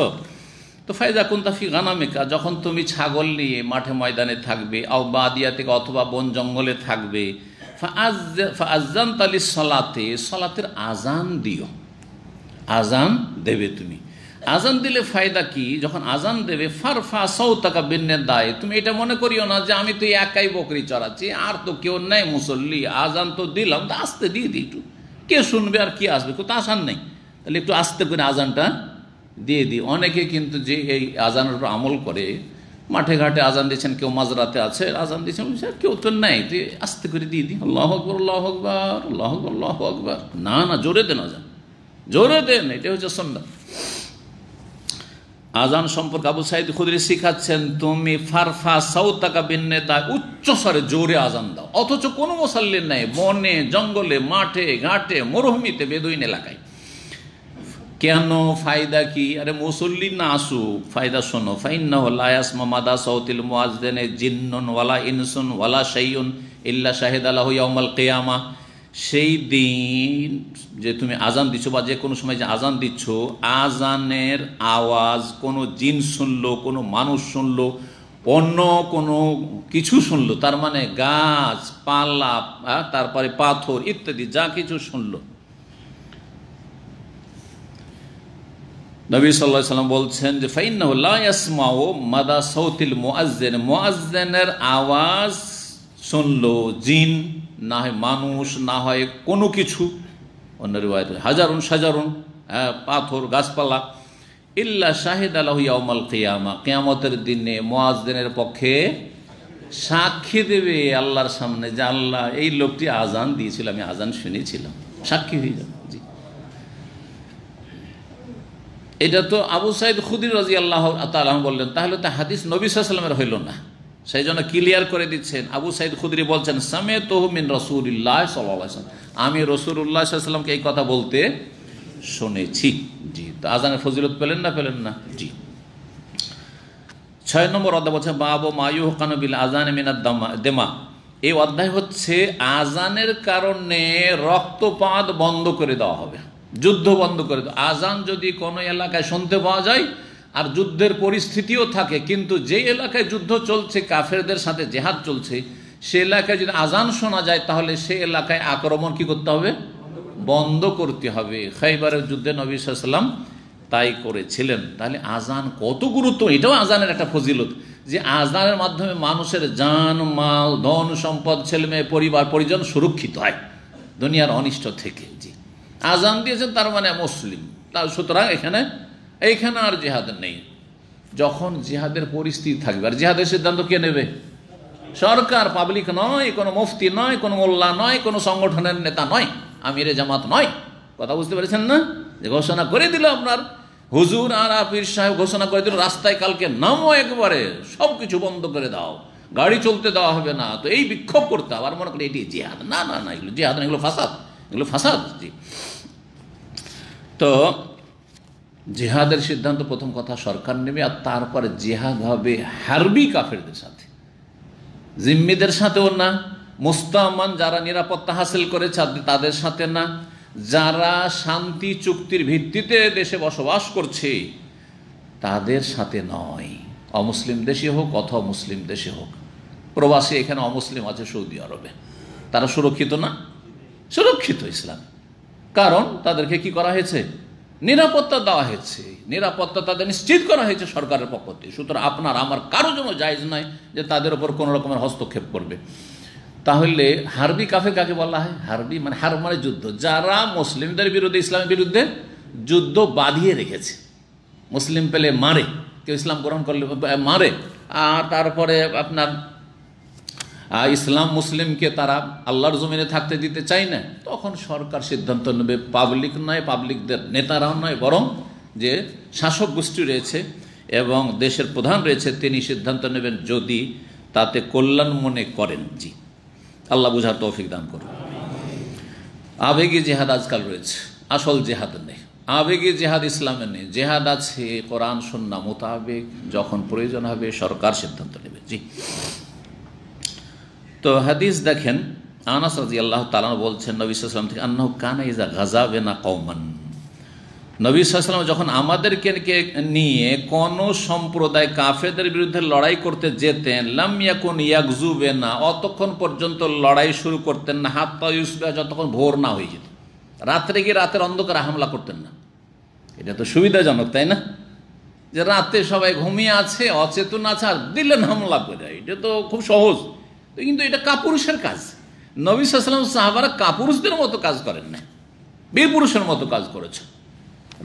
তো ফায়দা কুন্তাফি মেকা যখন তুমি ছাগল নিয়ে মাঠে ময়দানে থাকবে আও বা দিয়া থেকে অথবা বন জঙ্গলে থাকবে আজান তালি সলাতে সলাতের আজান দিও আজান দেবে তুমি আজান দিলে ফায়দা কি যখন আজান দেবে ফার ফা তাকা বিন্নে দায় তুমি এটা মনে করিও না যে আমি তো একাই বকরি চড়াচ্ছি আর তো কেউ নেই মুসল্লি আজান তো দিলাম তো আসতে দিয়ে দিই একটু কে শুনবে আর কি আসবে তো আসান নেই তাহলে একটু আস্তে করে আজানটা দিয়ে দিই অনেকে কিন্তু যে এই আজানের উপর আমল করে মাঠে ঘাটে আজান দিয়েছেন কেউ মাঝরাতে আছে আজান দিয়েছেন কেউ তো নাই তুই আস্তে করে দিয়ে দিই লহকবর আকবর লহকবর আকবর না না জোরে দেন আজান জোরে দেন এটা হচ্ছে সন্ধ্যা আজান সম্পর্কে আবু সাইদ খুদরি শিখাচ্ছেন তুমি ফারফা সাউতাকা বিন্নে তা উচ্চ স্বরে জোরে আজান দাও অথচ কোনো মুসাল্লির নাই বনে জঙ্গলে মাঠে ঘাটে মরুভূমিতে বেদইন এলাকায় কেন ফায়দা কি আরে মুসল্লি না আসু ফায়দা শোনো ফাইন্না লায়াস সৌতিল মুআজদিনে জিন্নন ওয়ালা ইনসুন ওয়ালা সাইন ইল্লা শাহিদ আলাহ কেয়ামা সেই দিন যে তুমি আজান দিচ্ছ বা যে কোনো সময় যে আজান দিচ্ছ আজানের আওয়াজ কোনো জিন শুনলো কোনো মানুষ শুনলো অন্য কোনো কিছু শুনলো তার মানে গাছ পাল্লা তারপরে পাথর ইত্যাদি যা কিছু শুনলো নবী সাল্লা সাল্লাম বলছেন যে ফাইনাও মাদা সৌতিল মোয়াজ্জেন মোয়াজ্জেনের আওয়াজ শুনলো জিন না হয় মানুষ না হয় কোনো কিছু অন্য রেওয়ায় হাজারুন সাজারুন হ্যাঁ, পাথর গাছপালা ইল্লা শাহেদ আলাহিয়াউমাল কেয়ামা কেয়ামতের দিনে মোয়াজদিনের পক্ষে সাক্ষী দেবে আল্লাহর সামনে যে আল্লাহ এই লোকটি আজান দিয়েছিল আমি আজান শুনেছিলাম সাক্ষী হয়ে যাবে জি এটা তো আবু সাইদ খুদির রাজি আল্লাহ বললেন তাহলে তো হাদিস নবী সাল্লামের হইল না সেই জন্য ক্লিয়ার করে দিচ্ছেন আবু সাইদ খুদ্রি বলছেন সামে তহমিন রসুল্লাহ সাল্লাম আমি রসুল উল্লাহ সাল্লামকে এই কথা বলতে শুনেছি জি তো আজানের ফজিলত পেলেন না পেলেন না জি ছয় নম্বর অধ্যায় বলছে বাবু মায়ু হকানবিল আজান মিনা দেমা এই অধ্যায় হচ্ছে আজানের কারণে রক্তপাত বন্ধ করে দেওয়া হবে যুদ্ধ বন্ধ করে দেওয়া আজান যদি কোনো এলাকায় শুনতে পাওয়া যায় আর যুদ্ধের পরিস্থিতিও থাকে কিন্তু যে এলাকায় যুদ্ধ চলছে কাফেরদের সাথে জেহাদ চলছে সে এলাকায় যদি আজান শোনা যায় তাহলে সে এলাকায় আক্রমণ কি করতে হবে বন্ধ করতে হবে খাইবারের যুদ্ধে নবী সাল্লাম তাই করেছিলেন তাহলে আজান কত গুরুত্ব এটাও আজানের একটা ফজিলত যে আজানের মাধ্যমে মানুষের যান মাল ধন সম্পদ ছেলে মেয়ে পরিবার পরিজন সুরক্ষিত হয় দুনিয়ার অনিষ্ট থেকে জি আজান দিয়েছেন তার মানে মুসলিম তার সুতরাং এখানে এইখানে আর জেহাদ নেই যখন জিহাদের পরিস্থিতি থাকবে আর জিহাদের সিদ্ধান্ত কে নেবে সরকার পাবলিক নয় কোনো মুফতি নয় কোনো মোল্লা নয় কোনো সংগঠনের নেতা নয় আমির জামাত নয় কথা বুঝতে পেরেছেন না যে ঘোষণা করে দিল আপনার হুজুর আর আপির সাহেব ঘোষণা করে দিল রাস্তায় কালকে নামো একবারে সব কিছু বন্ধ করে দাও গাড়ি চলতে দেওয়া হবে না তো এই বিক্ষোভ করতে হবে আর মনে করি এটি জিহাদ না না না এগুলো জিহাদ না এগুলো ফাসাদ এগুলো ফাসাদ জি তো জেহাদের সিদ্ধান্ত প্রথম কথা সরকার নেবে আর তারপরে জেহাদ হবে হারবি কাফেরদের সাথে জিম্মিদের সাথেও না মুস্তামান যারা নিরাপত্তা হাসিল করে তাদের সাথে না যারা শান্তি চুক্তির ভিত্তিতে দেশে বসবাস করছে তাদের সাথে নয় অমুসলিম দেশে হোক অথবা মুসলিম দেশে হোক প্রবাসী এখানে অমুসলিম আছে সৌদি আরবে তারা সুরক্ষিত না সুরক্ষিত ইসলাম কারণ তাদেরকে কি করা হয়েছে নিরাপত্তা দেওয়া হয়েছে নিরাপত্তা তাদের নিশ্চিত করা হয়েছে সরকারের পক্ষ থেকে সুতরাং আপনার আমার কারো জন্য জায়জ নাই যে তাদের ওপর কোনো রকমের হস্তক্ষেপ করবে তাহলে হারবি কাফে কাকে বলা হয় হারবি মানে হার মানে যুদ্ধ যারা মুসলিমদের বিরুদ্ধে ইসলামের বিরুদ্ধে যুদ্ধ বাঁধিয়ে রেখেছে মুসলিম পেলে মারে কেউ ইসলাম গ্রহণ করলে মারে আর তারপরে আপনার আর ইসলাম মুসলিমকে তারা আল্লাহর জমিনে থাকতে দিতে চায় না তখন সরকার সিদ্ধান্ত নেবে পাবলিক নয় পাবলিকদের নেতারাও নয় বরং যে শাসক গোষ্ঠী রয়েছে এবং দেশের প্রধান রয়েছে তিনি সিদ্ধান্ত নেবেন যদি তাতে কল্যাণ মনে করেন জি আল্লাহ বুঝার তৌফিক দান করুন আবেগে জেহাদ আজকাল রয়েছে আসল জেহাদ নেই আবেগে জেহাদ ইসলামের নেই জেহাদ আছে কোরআন সন্না মোতাবেক যখন প্রয়োজন হবে সরকার সিদ্ধান্ত নেবে জি তো হাদিস দেখেন আনাস রাজি আল্লাহ তালান বলছেন নবী সাল্লাম থেকে আন্না কানা ইজা গাজা বেনা কৌমান নবী সাল্লাম যখন আমাদেরকে নিয়ে কোন সম্প্রদায় কাফেদের বিরুদ্ধে লড়াই করতে যেতেন লামিয়াকুন ইয়াকজু বেনা অতক্ষণ পর্যন্ত লড়াই শুরু করতেন না হাত ইউসবা যতক্ষণ ভোর না হয়ে যেত রাত্রে গিয়ে রাতের অন্ধকারে হামলা করতেন না এটা তো সুবিধাজনক তাই না যে রাতে সবাই ঘুমিয়ে আছে অচেতন আছে আর দিলেন হামলা করে এটা তো খুব সহজ কিন্তু এটা কাপুরুষের কাজ নবী সাল্লাম সাহাবারা কাপুরুষদের মতো কাজ করেন না বীরপুরুষের মতো কাজ করেছে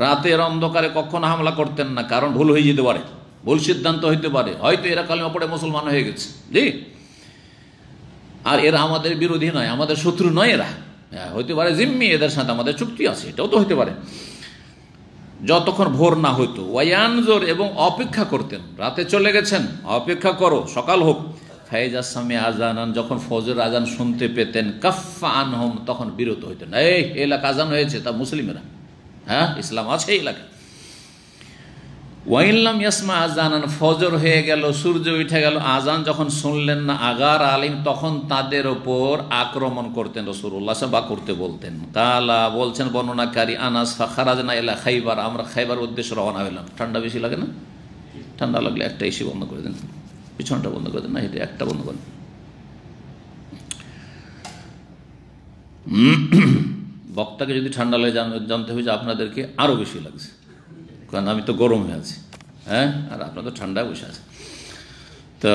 রাতের অন্ধকারে কখনো হামলা করতেন না কারণ ভুল হয়ে যেতে পারে ভুল সিদ্ধান্ত হইতে পারে হয়তো এরা কালিমা পড়ে মুসলমান হয়ে গেছে জি আর এরা আমাদের বিরোধী নয় আমাদের শত্রু নয় এরা হ্যাঁ, হইতে পারে জিম্মি এদের সাথে আমাদের চুক্তি আছে এটাও তো হইতে পারে যতক্ষণ ভোর না হইতো জোর এবং অপেক্ষা করতেন রাতে চলে গেছেন অপেক্ষা করো সকাল হোক ফাইজা সামে আজানান যখন ফজর আজান শুনতে পেতেন কাফা আনহম তখন বিরত হইতেন এই এলাকা আজান হয়েছে তা মুসলিমেরা হ্যাঁ ইসলাম আছে এলাকা ওয়াইল্লাম ইয়াসমা আজানান ফজর হয়ে গেল সূর্য উঠে গেল আজান যখন শুনলেন না আগার আলিম তখন তাদের ওপর আক্রমণ করতেন রসুল্লাহ বা করতে বলতেন কালা বলছেন বর্ণনাকারী আনাস ফাখারাজনা এলা খাইবার আমরা খাইবার উদ্দেশ্য রওনা হইলাম ঠান্ডা বেশি লাগে না ঠান্ডা লাগলে একটা এসি বন্ধ করে দেন পিছনটা বন্ধ করে দেন না এটা একটা বন্ধ করেন বক্তাকে যদি ঠান্ডা লাগে জানতে হবে যে আপনাদেরকে আরও বেশি লাগছে কারণ আমি তো গরম হয়ে আছি হ্যাঁ আর আপনার তো ঠান্ডা বসে আছে তো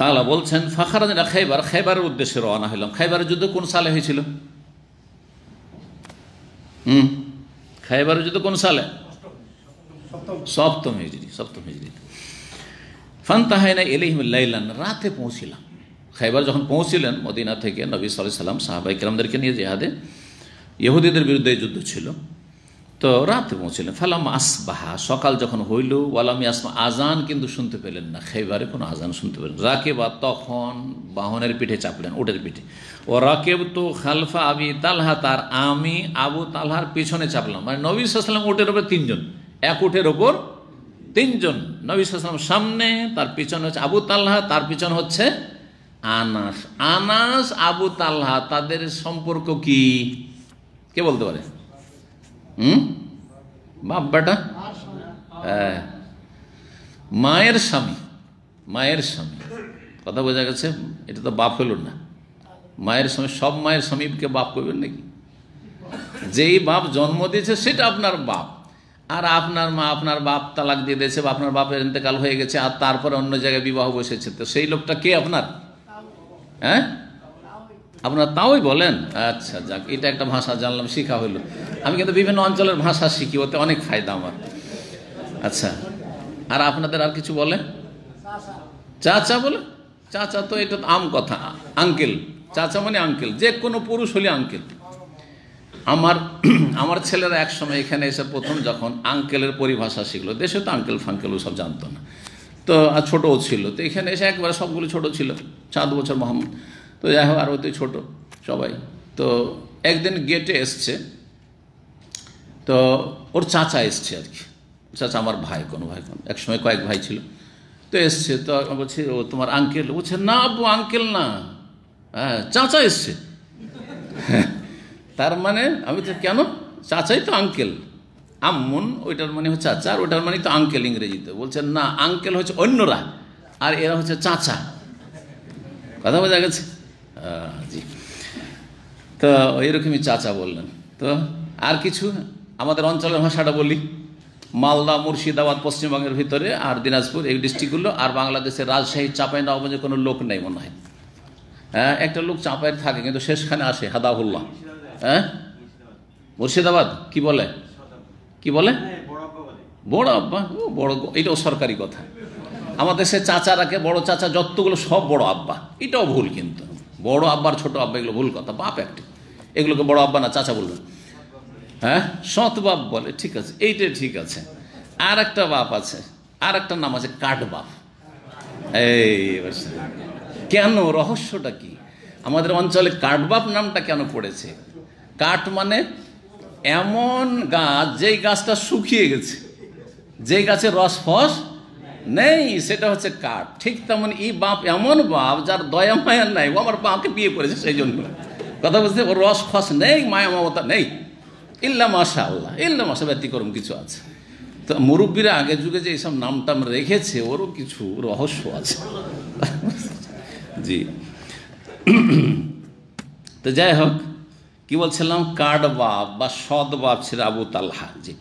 কালা বলছেন ফাখারাজনা খাইবার খাইবারের উদ্দেশ্যে রওনা হইলাম খাইবারের যুদ্ধ কোন সালে হয়েছিল হুম খাইবারের যুদ্ধ কোন সালে সপ্তম হিজড়ি সপ্তম হিজড়িতে এলেই এলিহিমুল্লাইলান রাতে পৌঁছিলাম খাইবার যখন পৌঁছিলেন মদিনা থেকে নবী সাল সাল্লাম সাহাবাই কেরামদেরকে নিয়ে জেহাদে ইহুদিদের বিরুদ্ধে যুদ্ধ ছিল তো রাতে পৌঁছিলেন ফালাম আসবাহা সকাল যখন হইল ওয়ালামি আসমা আজান কিন্তু শুনতে পেলেন না খাইবারে কোনো আজান শুনতে পেলেন রাকেবা তখন বাহনের পিঠে চাপলেন ওটের পিঠে ও রাকেব তো খালফা আবি তালহা তার আমি আবু তালহার পিছনে চাপলাম মানে নবী সাল্লাম ওটের উপরে তিনজন এক উঠের ওপর তিনজন নবী সালাম সামনে তার পিছন হচ্ছে আবু তাল্লাহা তার পিছন হচ্ছে আনাস আনাস আবু তাল্লাহা তাদের সম্পর্ক কি কে বলতে পারে হুম বাপ বেটা হ্যাঁ। মায়ের স্বামী মায়ের স্বামী কথা বোঝা গেছে এটা তো বাপ হইল না মায়ের স্বামী সব মায়ের স্বামীকে বাপ করবেন নাকি যেই বাপ জন্ম দিয়েছে সেটা আপনার বাপ আর আপনার মা আপনার বাপ তালাক দিয়ে দিয়েছে বা আপনার বাপের ইন্তেকাল হয়ে গেছে আর তারপরে অন্য জায়গায় বিবাহ বসেছে তো সেই লোকটা কে আপনার হ্যাঁ আপনার তাওই বলেন আচ্ছা যাক এটা একটা ভাষা জানলাম শিখা হইলো আমি কিন্তু বিভিন্ন অঞ্চলের ভাষা শিখি ওতে অনেক ফায়দা আমার আচ্ছা আর আপনাদের আর কিছু বলে চাচা বলে চাচা তো এটা আম কথা আঙ্কেল চাচা মানে আঙ্কেল যে কোনো পুরুষ হলে আঙ্কেল আমার আমার ছেলেরা একসময় এখানে এসে প্রথম যখন আঙ্কেলের পরিভাষা শিখলো দেশে তো আঙ্কেল ফাঙ্কেল সব জানতো না তো আর ছোটোও ছিল তো এখানে এসে একবারে সবগুলো ছোট ছিল চাঁদ বছর মোহাম্মদ তো যাই হোক আর ওতে ছোটো সবাই তো একদিন গেটে এসছে তো ওর চাচা এসছে আর কি চাচা আমার ভাই কোনো ভাই কোন একসময় কয়েক ভাই ছিল তো এসছে তো বলছে ও তোমার আঙ্কেল বলছে না আব্বু আঙ্কেল না হ্যাঁ চাচা এসছে হ্যাঁ তার মানে আমি তো কেন চাচাই তো আঙ্কেল আমন ওইটার মানে হচ্ছে চাচা আর ওইটার মানে তো আঙ্কেল ইংরেজিতে বলছেন না আঙ্কেল হচ্ছে অন্যরা আর এরা হচ্ছে চাচা কথা বোঝা গেছে জি তো এরকমই চাচা বললেন তো আর কিছু আমাদের অঞ্চলের ভাষাটা বলি মালদা মুর্শিদাবাদ পশ্চিমবঙ্গের ভিতরে আর দিনাজপুর এই ডিস্ট্রিক্টগুলো আর বাংলাদেশের রাজশাহী না নবাবগঞ্জে কোনো লোক নেই মনে হয় হ্যাঁ একটা লোক চাপাই থাকে কিন্তু শেষখানে আসে হাদাহুল্লাহ হ্যাঁ মুর্শিদাবাদ কি বলে কি বলে বড় আব্বা ও বড় এটাও সরকারি কথা আমাদের সে চাচারাকে বড় চাচা যতগুলো সব বড় আব্বা এটাও ভুল কিন্তু বড় আব্বার ছোট আব্বা এগুলো ভুল কথা বাপ একটি এগুলোকে বড় আব্বা না চাচা বলবেন হ্যাঁ সৎ বাপ বলে ঠিক আছে এইটা ঠিক আছে আর একটা বাপ আছে আর একটা নাম আছে কাঠবাপ বাপ এই কেন রহস্যটা কি আমাদের অঞ্চলে কাঠবাপ নামটা কেন পড়েছে কাঠ মানে এমন গাছ যেই গাছটা শুকিয়ে গেছে যেই গাছে রস ফস নেই সেটা হচ্ছে কাঠ ঠিক তেমন ই বাপ এমন বাপ যার দয়া মায়া নাই ও আমার বাপকে বিয়ে করেছে সেই জন্য কথা বলছে ওর রস ফস নেই মায়া মমতা নেই ইল্লা মাসা আল্লাহ ইল্লা মাসা ব্যতিক্রম কিছু আছে তো মুরব্বীরা আগের যুগে যে এইসব নাম টাম রেখেছে ওরও কিছু রহস্য আছে জি তো যাই হোক কি বলছিলাম কার্ড বাপ বা সদবাব ছিল আবু তালহা জি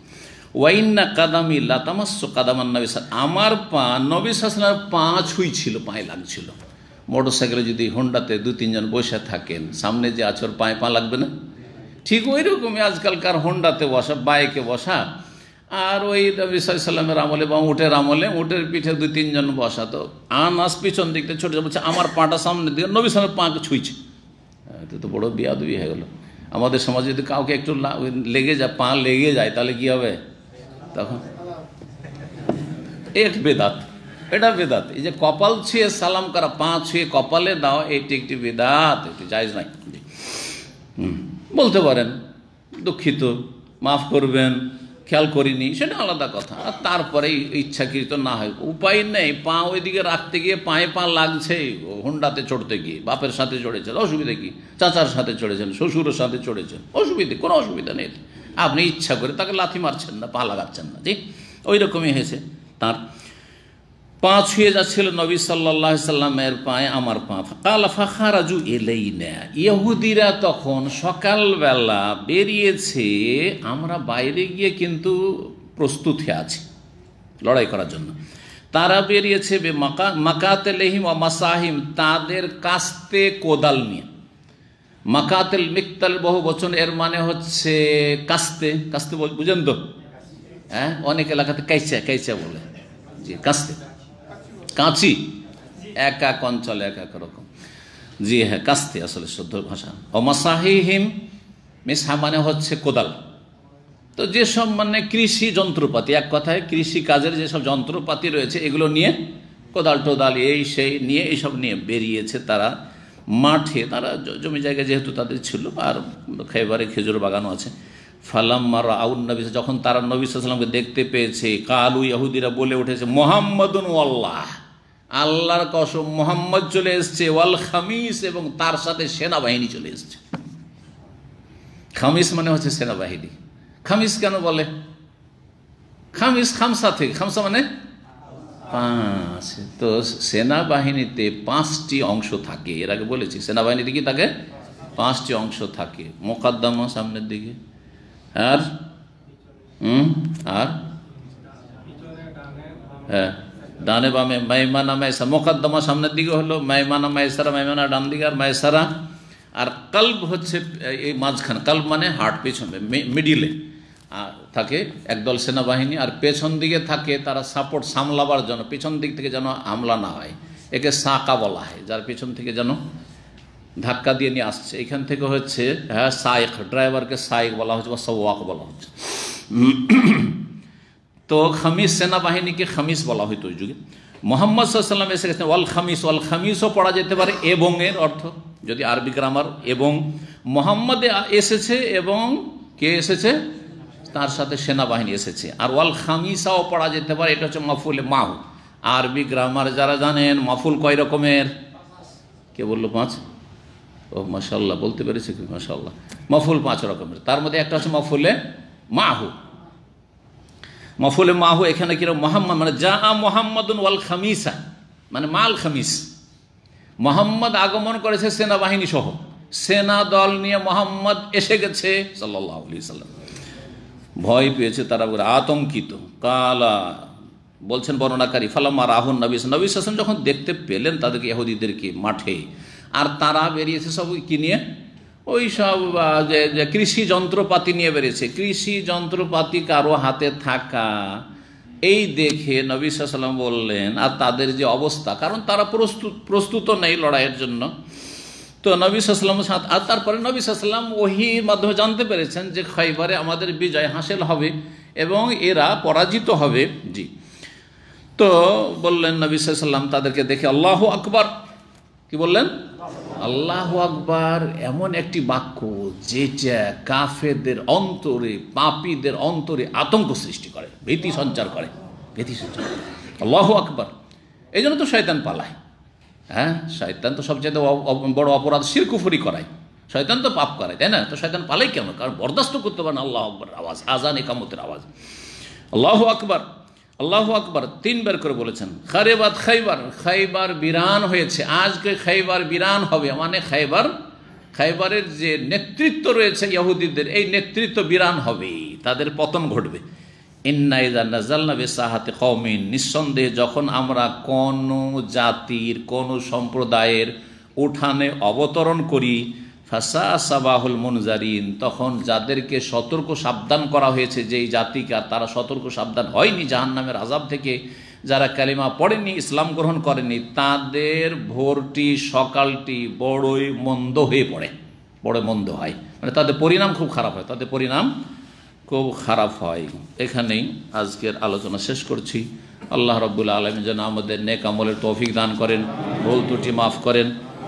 ওয়াইন্না কাদামি লাতামাস্য কাদামান নবী আমার পা নবী সাসনার পা ছুঁইছিল পায়ে লাগছিল মোটর সাইকেলে যদি হোন্ডাতে দু তিনজন বসে থাকেন সামনে যে আছর পায়ে পা লাগবে না ঠিক ওই রকমই আজকালকার হোন্ডাতে বসা বাইকে বসা আর ওই নবী সাল্লামের আমলে বা উটের আমলে উঠের পিঠে দুই তিনজন বসা তো আনাস পিছন দিকটা ছোট বলছে আমার পাটা সামনে দিয়ে নবী সালামের পাকে ছুঁইছে তো বড় বিয়াদুই হয়ে গেলো আমাদের সমাজে যদি কাউকে একটু লেগে যায় পা লেগে যায় তাহলে কি হবে তখন এক বেদাত এটা বেদাত এই যে কপাল ছুঁয়ে সালাম করা পা ছুঁয়ে কপালে দাও এটি একটি বেদাত এটি যাইজ নাই বলতে পারেন দুঃখিত মাফ করবেন খেয়াল করিনি সেটা আলাদা কথা আর তারপরে ইচ্ছাকৃত না হয় উপায় নেই পা ওইদিকে রাখতে গিয়ে পায়ে পা লাগছে হোন্ডাতে চড়তে গিয়ে বাপের সাথে চড়েছেন অসুবিধা কি চাচার সাথে চড়েছেন শ্বশুরের সাথে চড়েছেন অসুবিধে কোনো অসুবিধা নেই আপনি ইচ্ছা করে তাকে লাথি মারছেন না পা লাগাচ্ছেন না জি ওই রকমই হয়েছে তার পা ছুঁয়ে যাচ্ছিল নবী সাল্লাহ সাল্লামের পায়ে আমার পা ফাখা রাজু এলেই না ইহুদিরা তখন সকালবেলা বেরিয়েছে আমরা বাইরে গিয়ে কিন্তু প্রস্তুতি আছি লড়াই করার জন্য তারা বেরিয়েছে মাকাতে লেহিম ও মাসাহিম তাদের কাস্তে কোদাল নিয়ে মাকাতেল মিকতাল বহু বচন এর মানে হচ্ছে কাস্তে কাস্তে বুঝেন তো হ্যাঁ অনেক এলাকাতে কাইচা কাইচা বলে জি কাস্তে কাঁচি এক এক অঞ্চলে এক এক রকম জি হ্যাঁ কাস্তে আসলে শুদ্ধ ভাষা অমাসাহিহিম মিসহা মানে হচ্ছে কোদাল তো যেসব মানে কৃষি যন্ত্রপাতি এক কথায় কৃষি কাজের যেসব যন্ত্রপাতি রয়েছে এগুলো নিয়ে কোদাল টোদাল এই সেই নিয়ে এইসব নিয়ে বেরিয়েছে তারা মাঠে তারা জমি জায়গায় যেহেতু তাদের ছিল আর খাইবারে খেজুর বাগানও আছে ফালাম্মার আউন নবী যখন তারা নবী সালামকে দেখতে পেয়েছে কালু ইয়াহুদিরা বলে উঠেছে মোহাম্মদুন আল্লাহ আল্লাহর কসম মোহাম্মদ চলে এসছে ওয়াল খামিস এবং তার সাথে সেনাবাহিনী চলে এসছে খামিস মানে হচ্ছে সেনাবাহিনী খামিস কেন বলে খামিস খামসা থেকে খামসা মানে পাঁচ তো সেনাবাহিনীতে পাঁচটি অংশ থাকে এর আগে বলেছি সেনাবাহিনীতে কি থাকে পাঁচটি অংশ থাকে মোকাদ্দমা সামনের দিকে আর আর হ্যাঁ ডানে বামে মাইমানা মায়েসা মোকাদ্দমা সামনের দিকে হলো মাইমানা মায়েসারা মাইমানা ডান দিকে আর মায়েসারা আর কাল্প হচ্ছে এই মাঝখানে কাল্প মানে হার্ট পেছনে মিডিলে থাকে একদল সেনাবাহিনী আর পেছন দিকে থাকে তারা সাপোর্ট সামলাবার জন্য পেছন দিক থেকে যেন হামলা না হয় একে সাঁকা বলা হয় যার পেছন থেকে যেন ধাক্কা দিয়ে নিয়ে আসছে এখান থেকে হচ্ছে হ্যাঁ সাইক ড্রাইভারকে সাইক বলা হচ্ছে বা সওয়াক বলা হচ্ছে তো খামিস সেনাবাহিনীকে খামিস বলা হইতো ওই যুগে মোহাম্মদ সাল্লাম এসে গেছেন ওয়াল খামিস ওয়াল খামিসও পড়া যেতে পারে এবং এর অর্থ যদি আরবি গ্রামার এবং মোহাম্মদ এসেছে এবং কে এসেছে তার সাথে সেনাবাহিনী এসেছে আর ওয়াল খামিসাও পড়া যেতে পারে এটা হচ্ছে মাফুল মাহ আরবি গ্রামার যারা জানেন মাফুল কয় রকমের কে বললো পাঁচ ও মাসাল্লাহ বলতে পেরেছে কি মাসাল্লাহ মাফুল পাঁচ রকমের তার মধ্যে একটা হচ্ছে মাফুলে মাহু মফুল মাহু এখানে কিরম মোহাম্মদ মানে যা মোহাম্মদ মোহাম্মদুন ওয়াল খামিসা মানে মাল খামিস মোহাম্মদ আগমন করেছে সেনাবাহিনী সহ সেনা দল নিয়ে মোহাম্মদ এসে গেছে সাল্লাম ভয় পেয়েছে তারা আতঙ্কিত কালা বলছেন বর্ণাকারী ফালাম্মা রাহুল নবী নবী শাসন যখন দেখতে পেলেন তাদেরকে ইহুদিদেরকে মাঠে আর তারা বেরিয়েছে সব কি নিয়ে ওই সব যে কৃষি যন্ত্রপাতি নিয়ে বেড়েছে কৃষি যন্ত্রপাতি কারো হাতে থাকা এই দেখে নবী সাল্লাম বললেন আর তাদের যে অবস্থা কারণ তারা প্রস্তুত প্রস্তুত নেই লড়াইয়ের জন্য তো নবী সাল্লাম আর তারপরে নবী সাল্লাম ওহির মাধ্যমে জানতে পেরেছেন যে খাইবারে আমাদের বিজয় হাসিল হবে এবং এরা পরাজিত হবে জি তো বললেন নবী সাল্লাম তাদেরকে দেখে আল্লাহ আকবর কি বললেন আল্লাহ আকবার এমন একটি বাক্য যেটা কাফেরদের অন্তরে পাপীদের অন্তরে আতঙ্ক সৃষ্টি করে ভীতি সঞ্চার করে ভীতি সঞ্চার করে আল্লাহ আকবার এই জন্য তো শয়তান পালায় হ্যাঁ শয়তান তো সবচেয়ে বড় অপরাধ শিরকুফুরি করায় শয়তান তো পাপ করে তাই না তো শয়তান পালাই কেন কারণ বরদাস্ত করতে পারে না আল্লাহ আকবর আওয়াজ আজান একামতের আওয়াজ আল্লাহ আকবার আল্লাহ আকবর তিনবার করে বলেছেন খারেবাদ খাইবার খাইবার বিরান হয়েছে আজকে খাইবার বিরান হবে মানে খাইবার খাইবারের যে নেতৃত্ব রয়েছে ইয়াহুদিদের এই নেতৃত্ব বিরান হবে তাদের পতন ঘটবে ইন্নাইদা নাজাল্লা বেসাহাতে কমিন নিঃসন্দেহে যখন আমরা কোন জাতির কোন সম্প্রদায়ের উঠানে অবতরণ করি ফাসা সাবাহুল মনজারিন তখন যাদেরকে সতর্ক সাবধান করা হয়েছে যেই জাতিকা তারা সতর্ক সাবধান হয়নি জাহান নামের আজাব থেকে যারা কালিমা পড়েনি ইসলাম গ্রহণ করেনি তাদের ভোরটি সকালটি বড়ই মন্দ হয়ে পড়ে বড় মন্দ হয় মানে তাদের পরিণাম খুব খারাপ হয় তাদের পরিণাম খুব খারাপ হয় এখানেই আজকের আলোচনা শেষ করছি আল্লাহ রবুল্লা আলম যেন আমাদের নেক আমলের তৌফিক দান করেন ভুল ত্রুটি মাফ করেন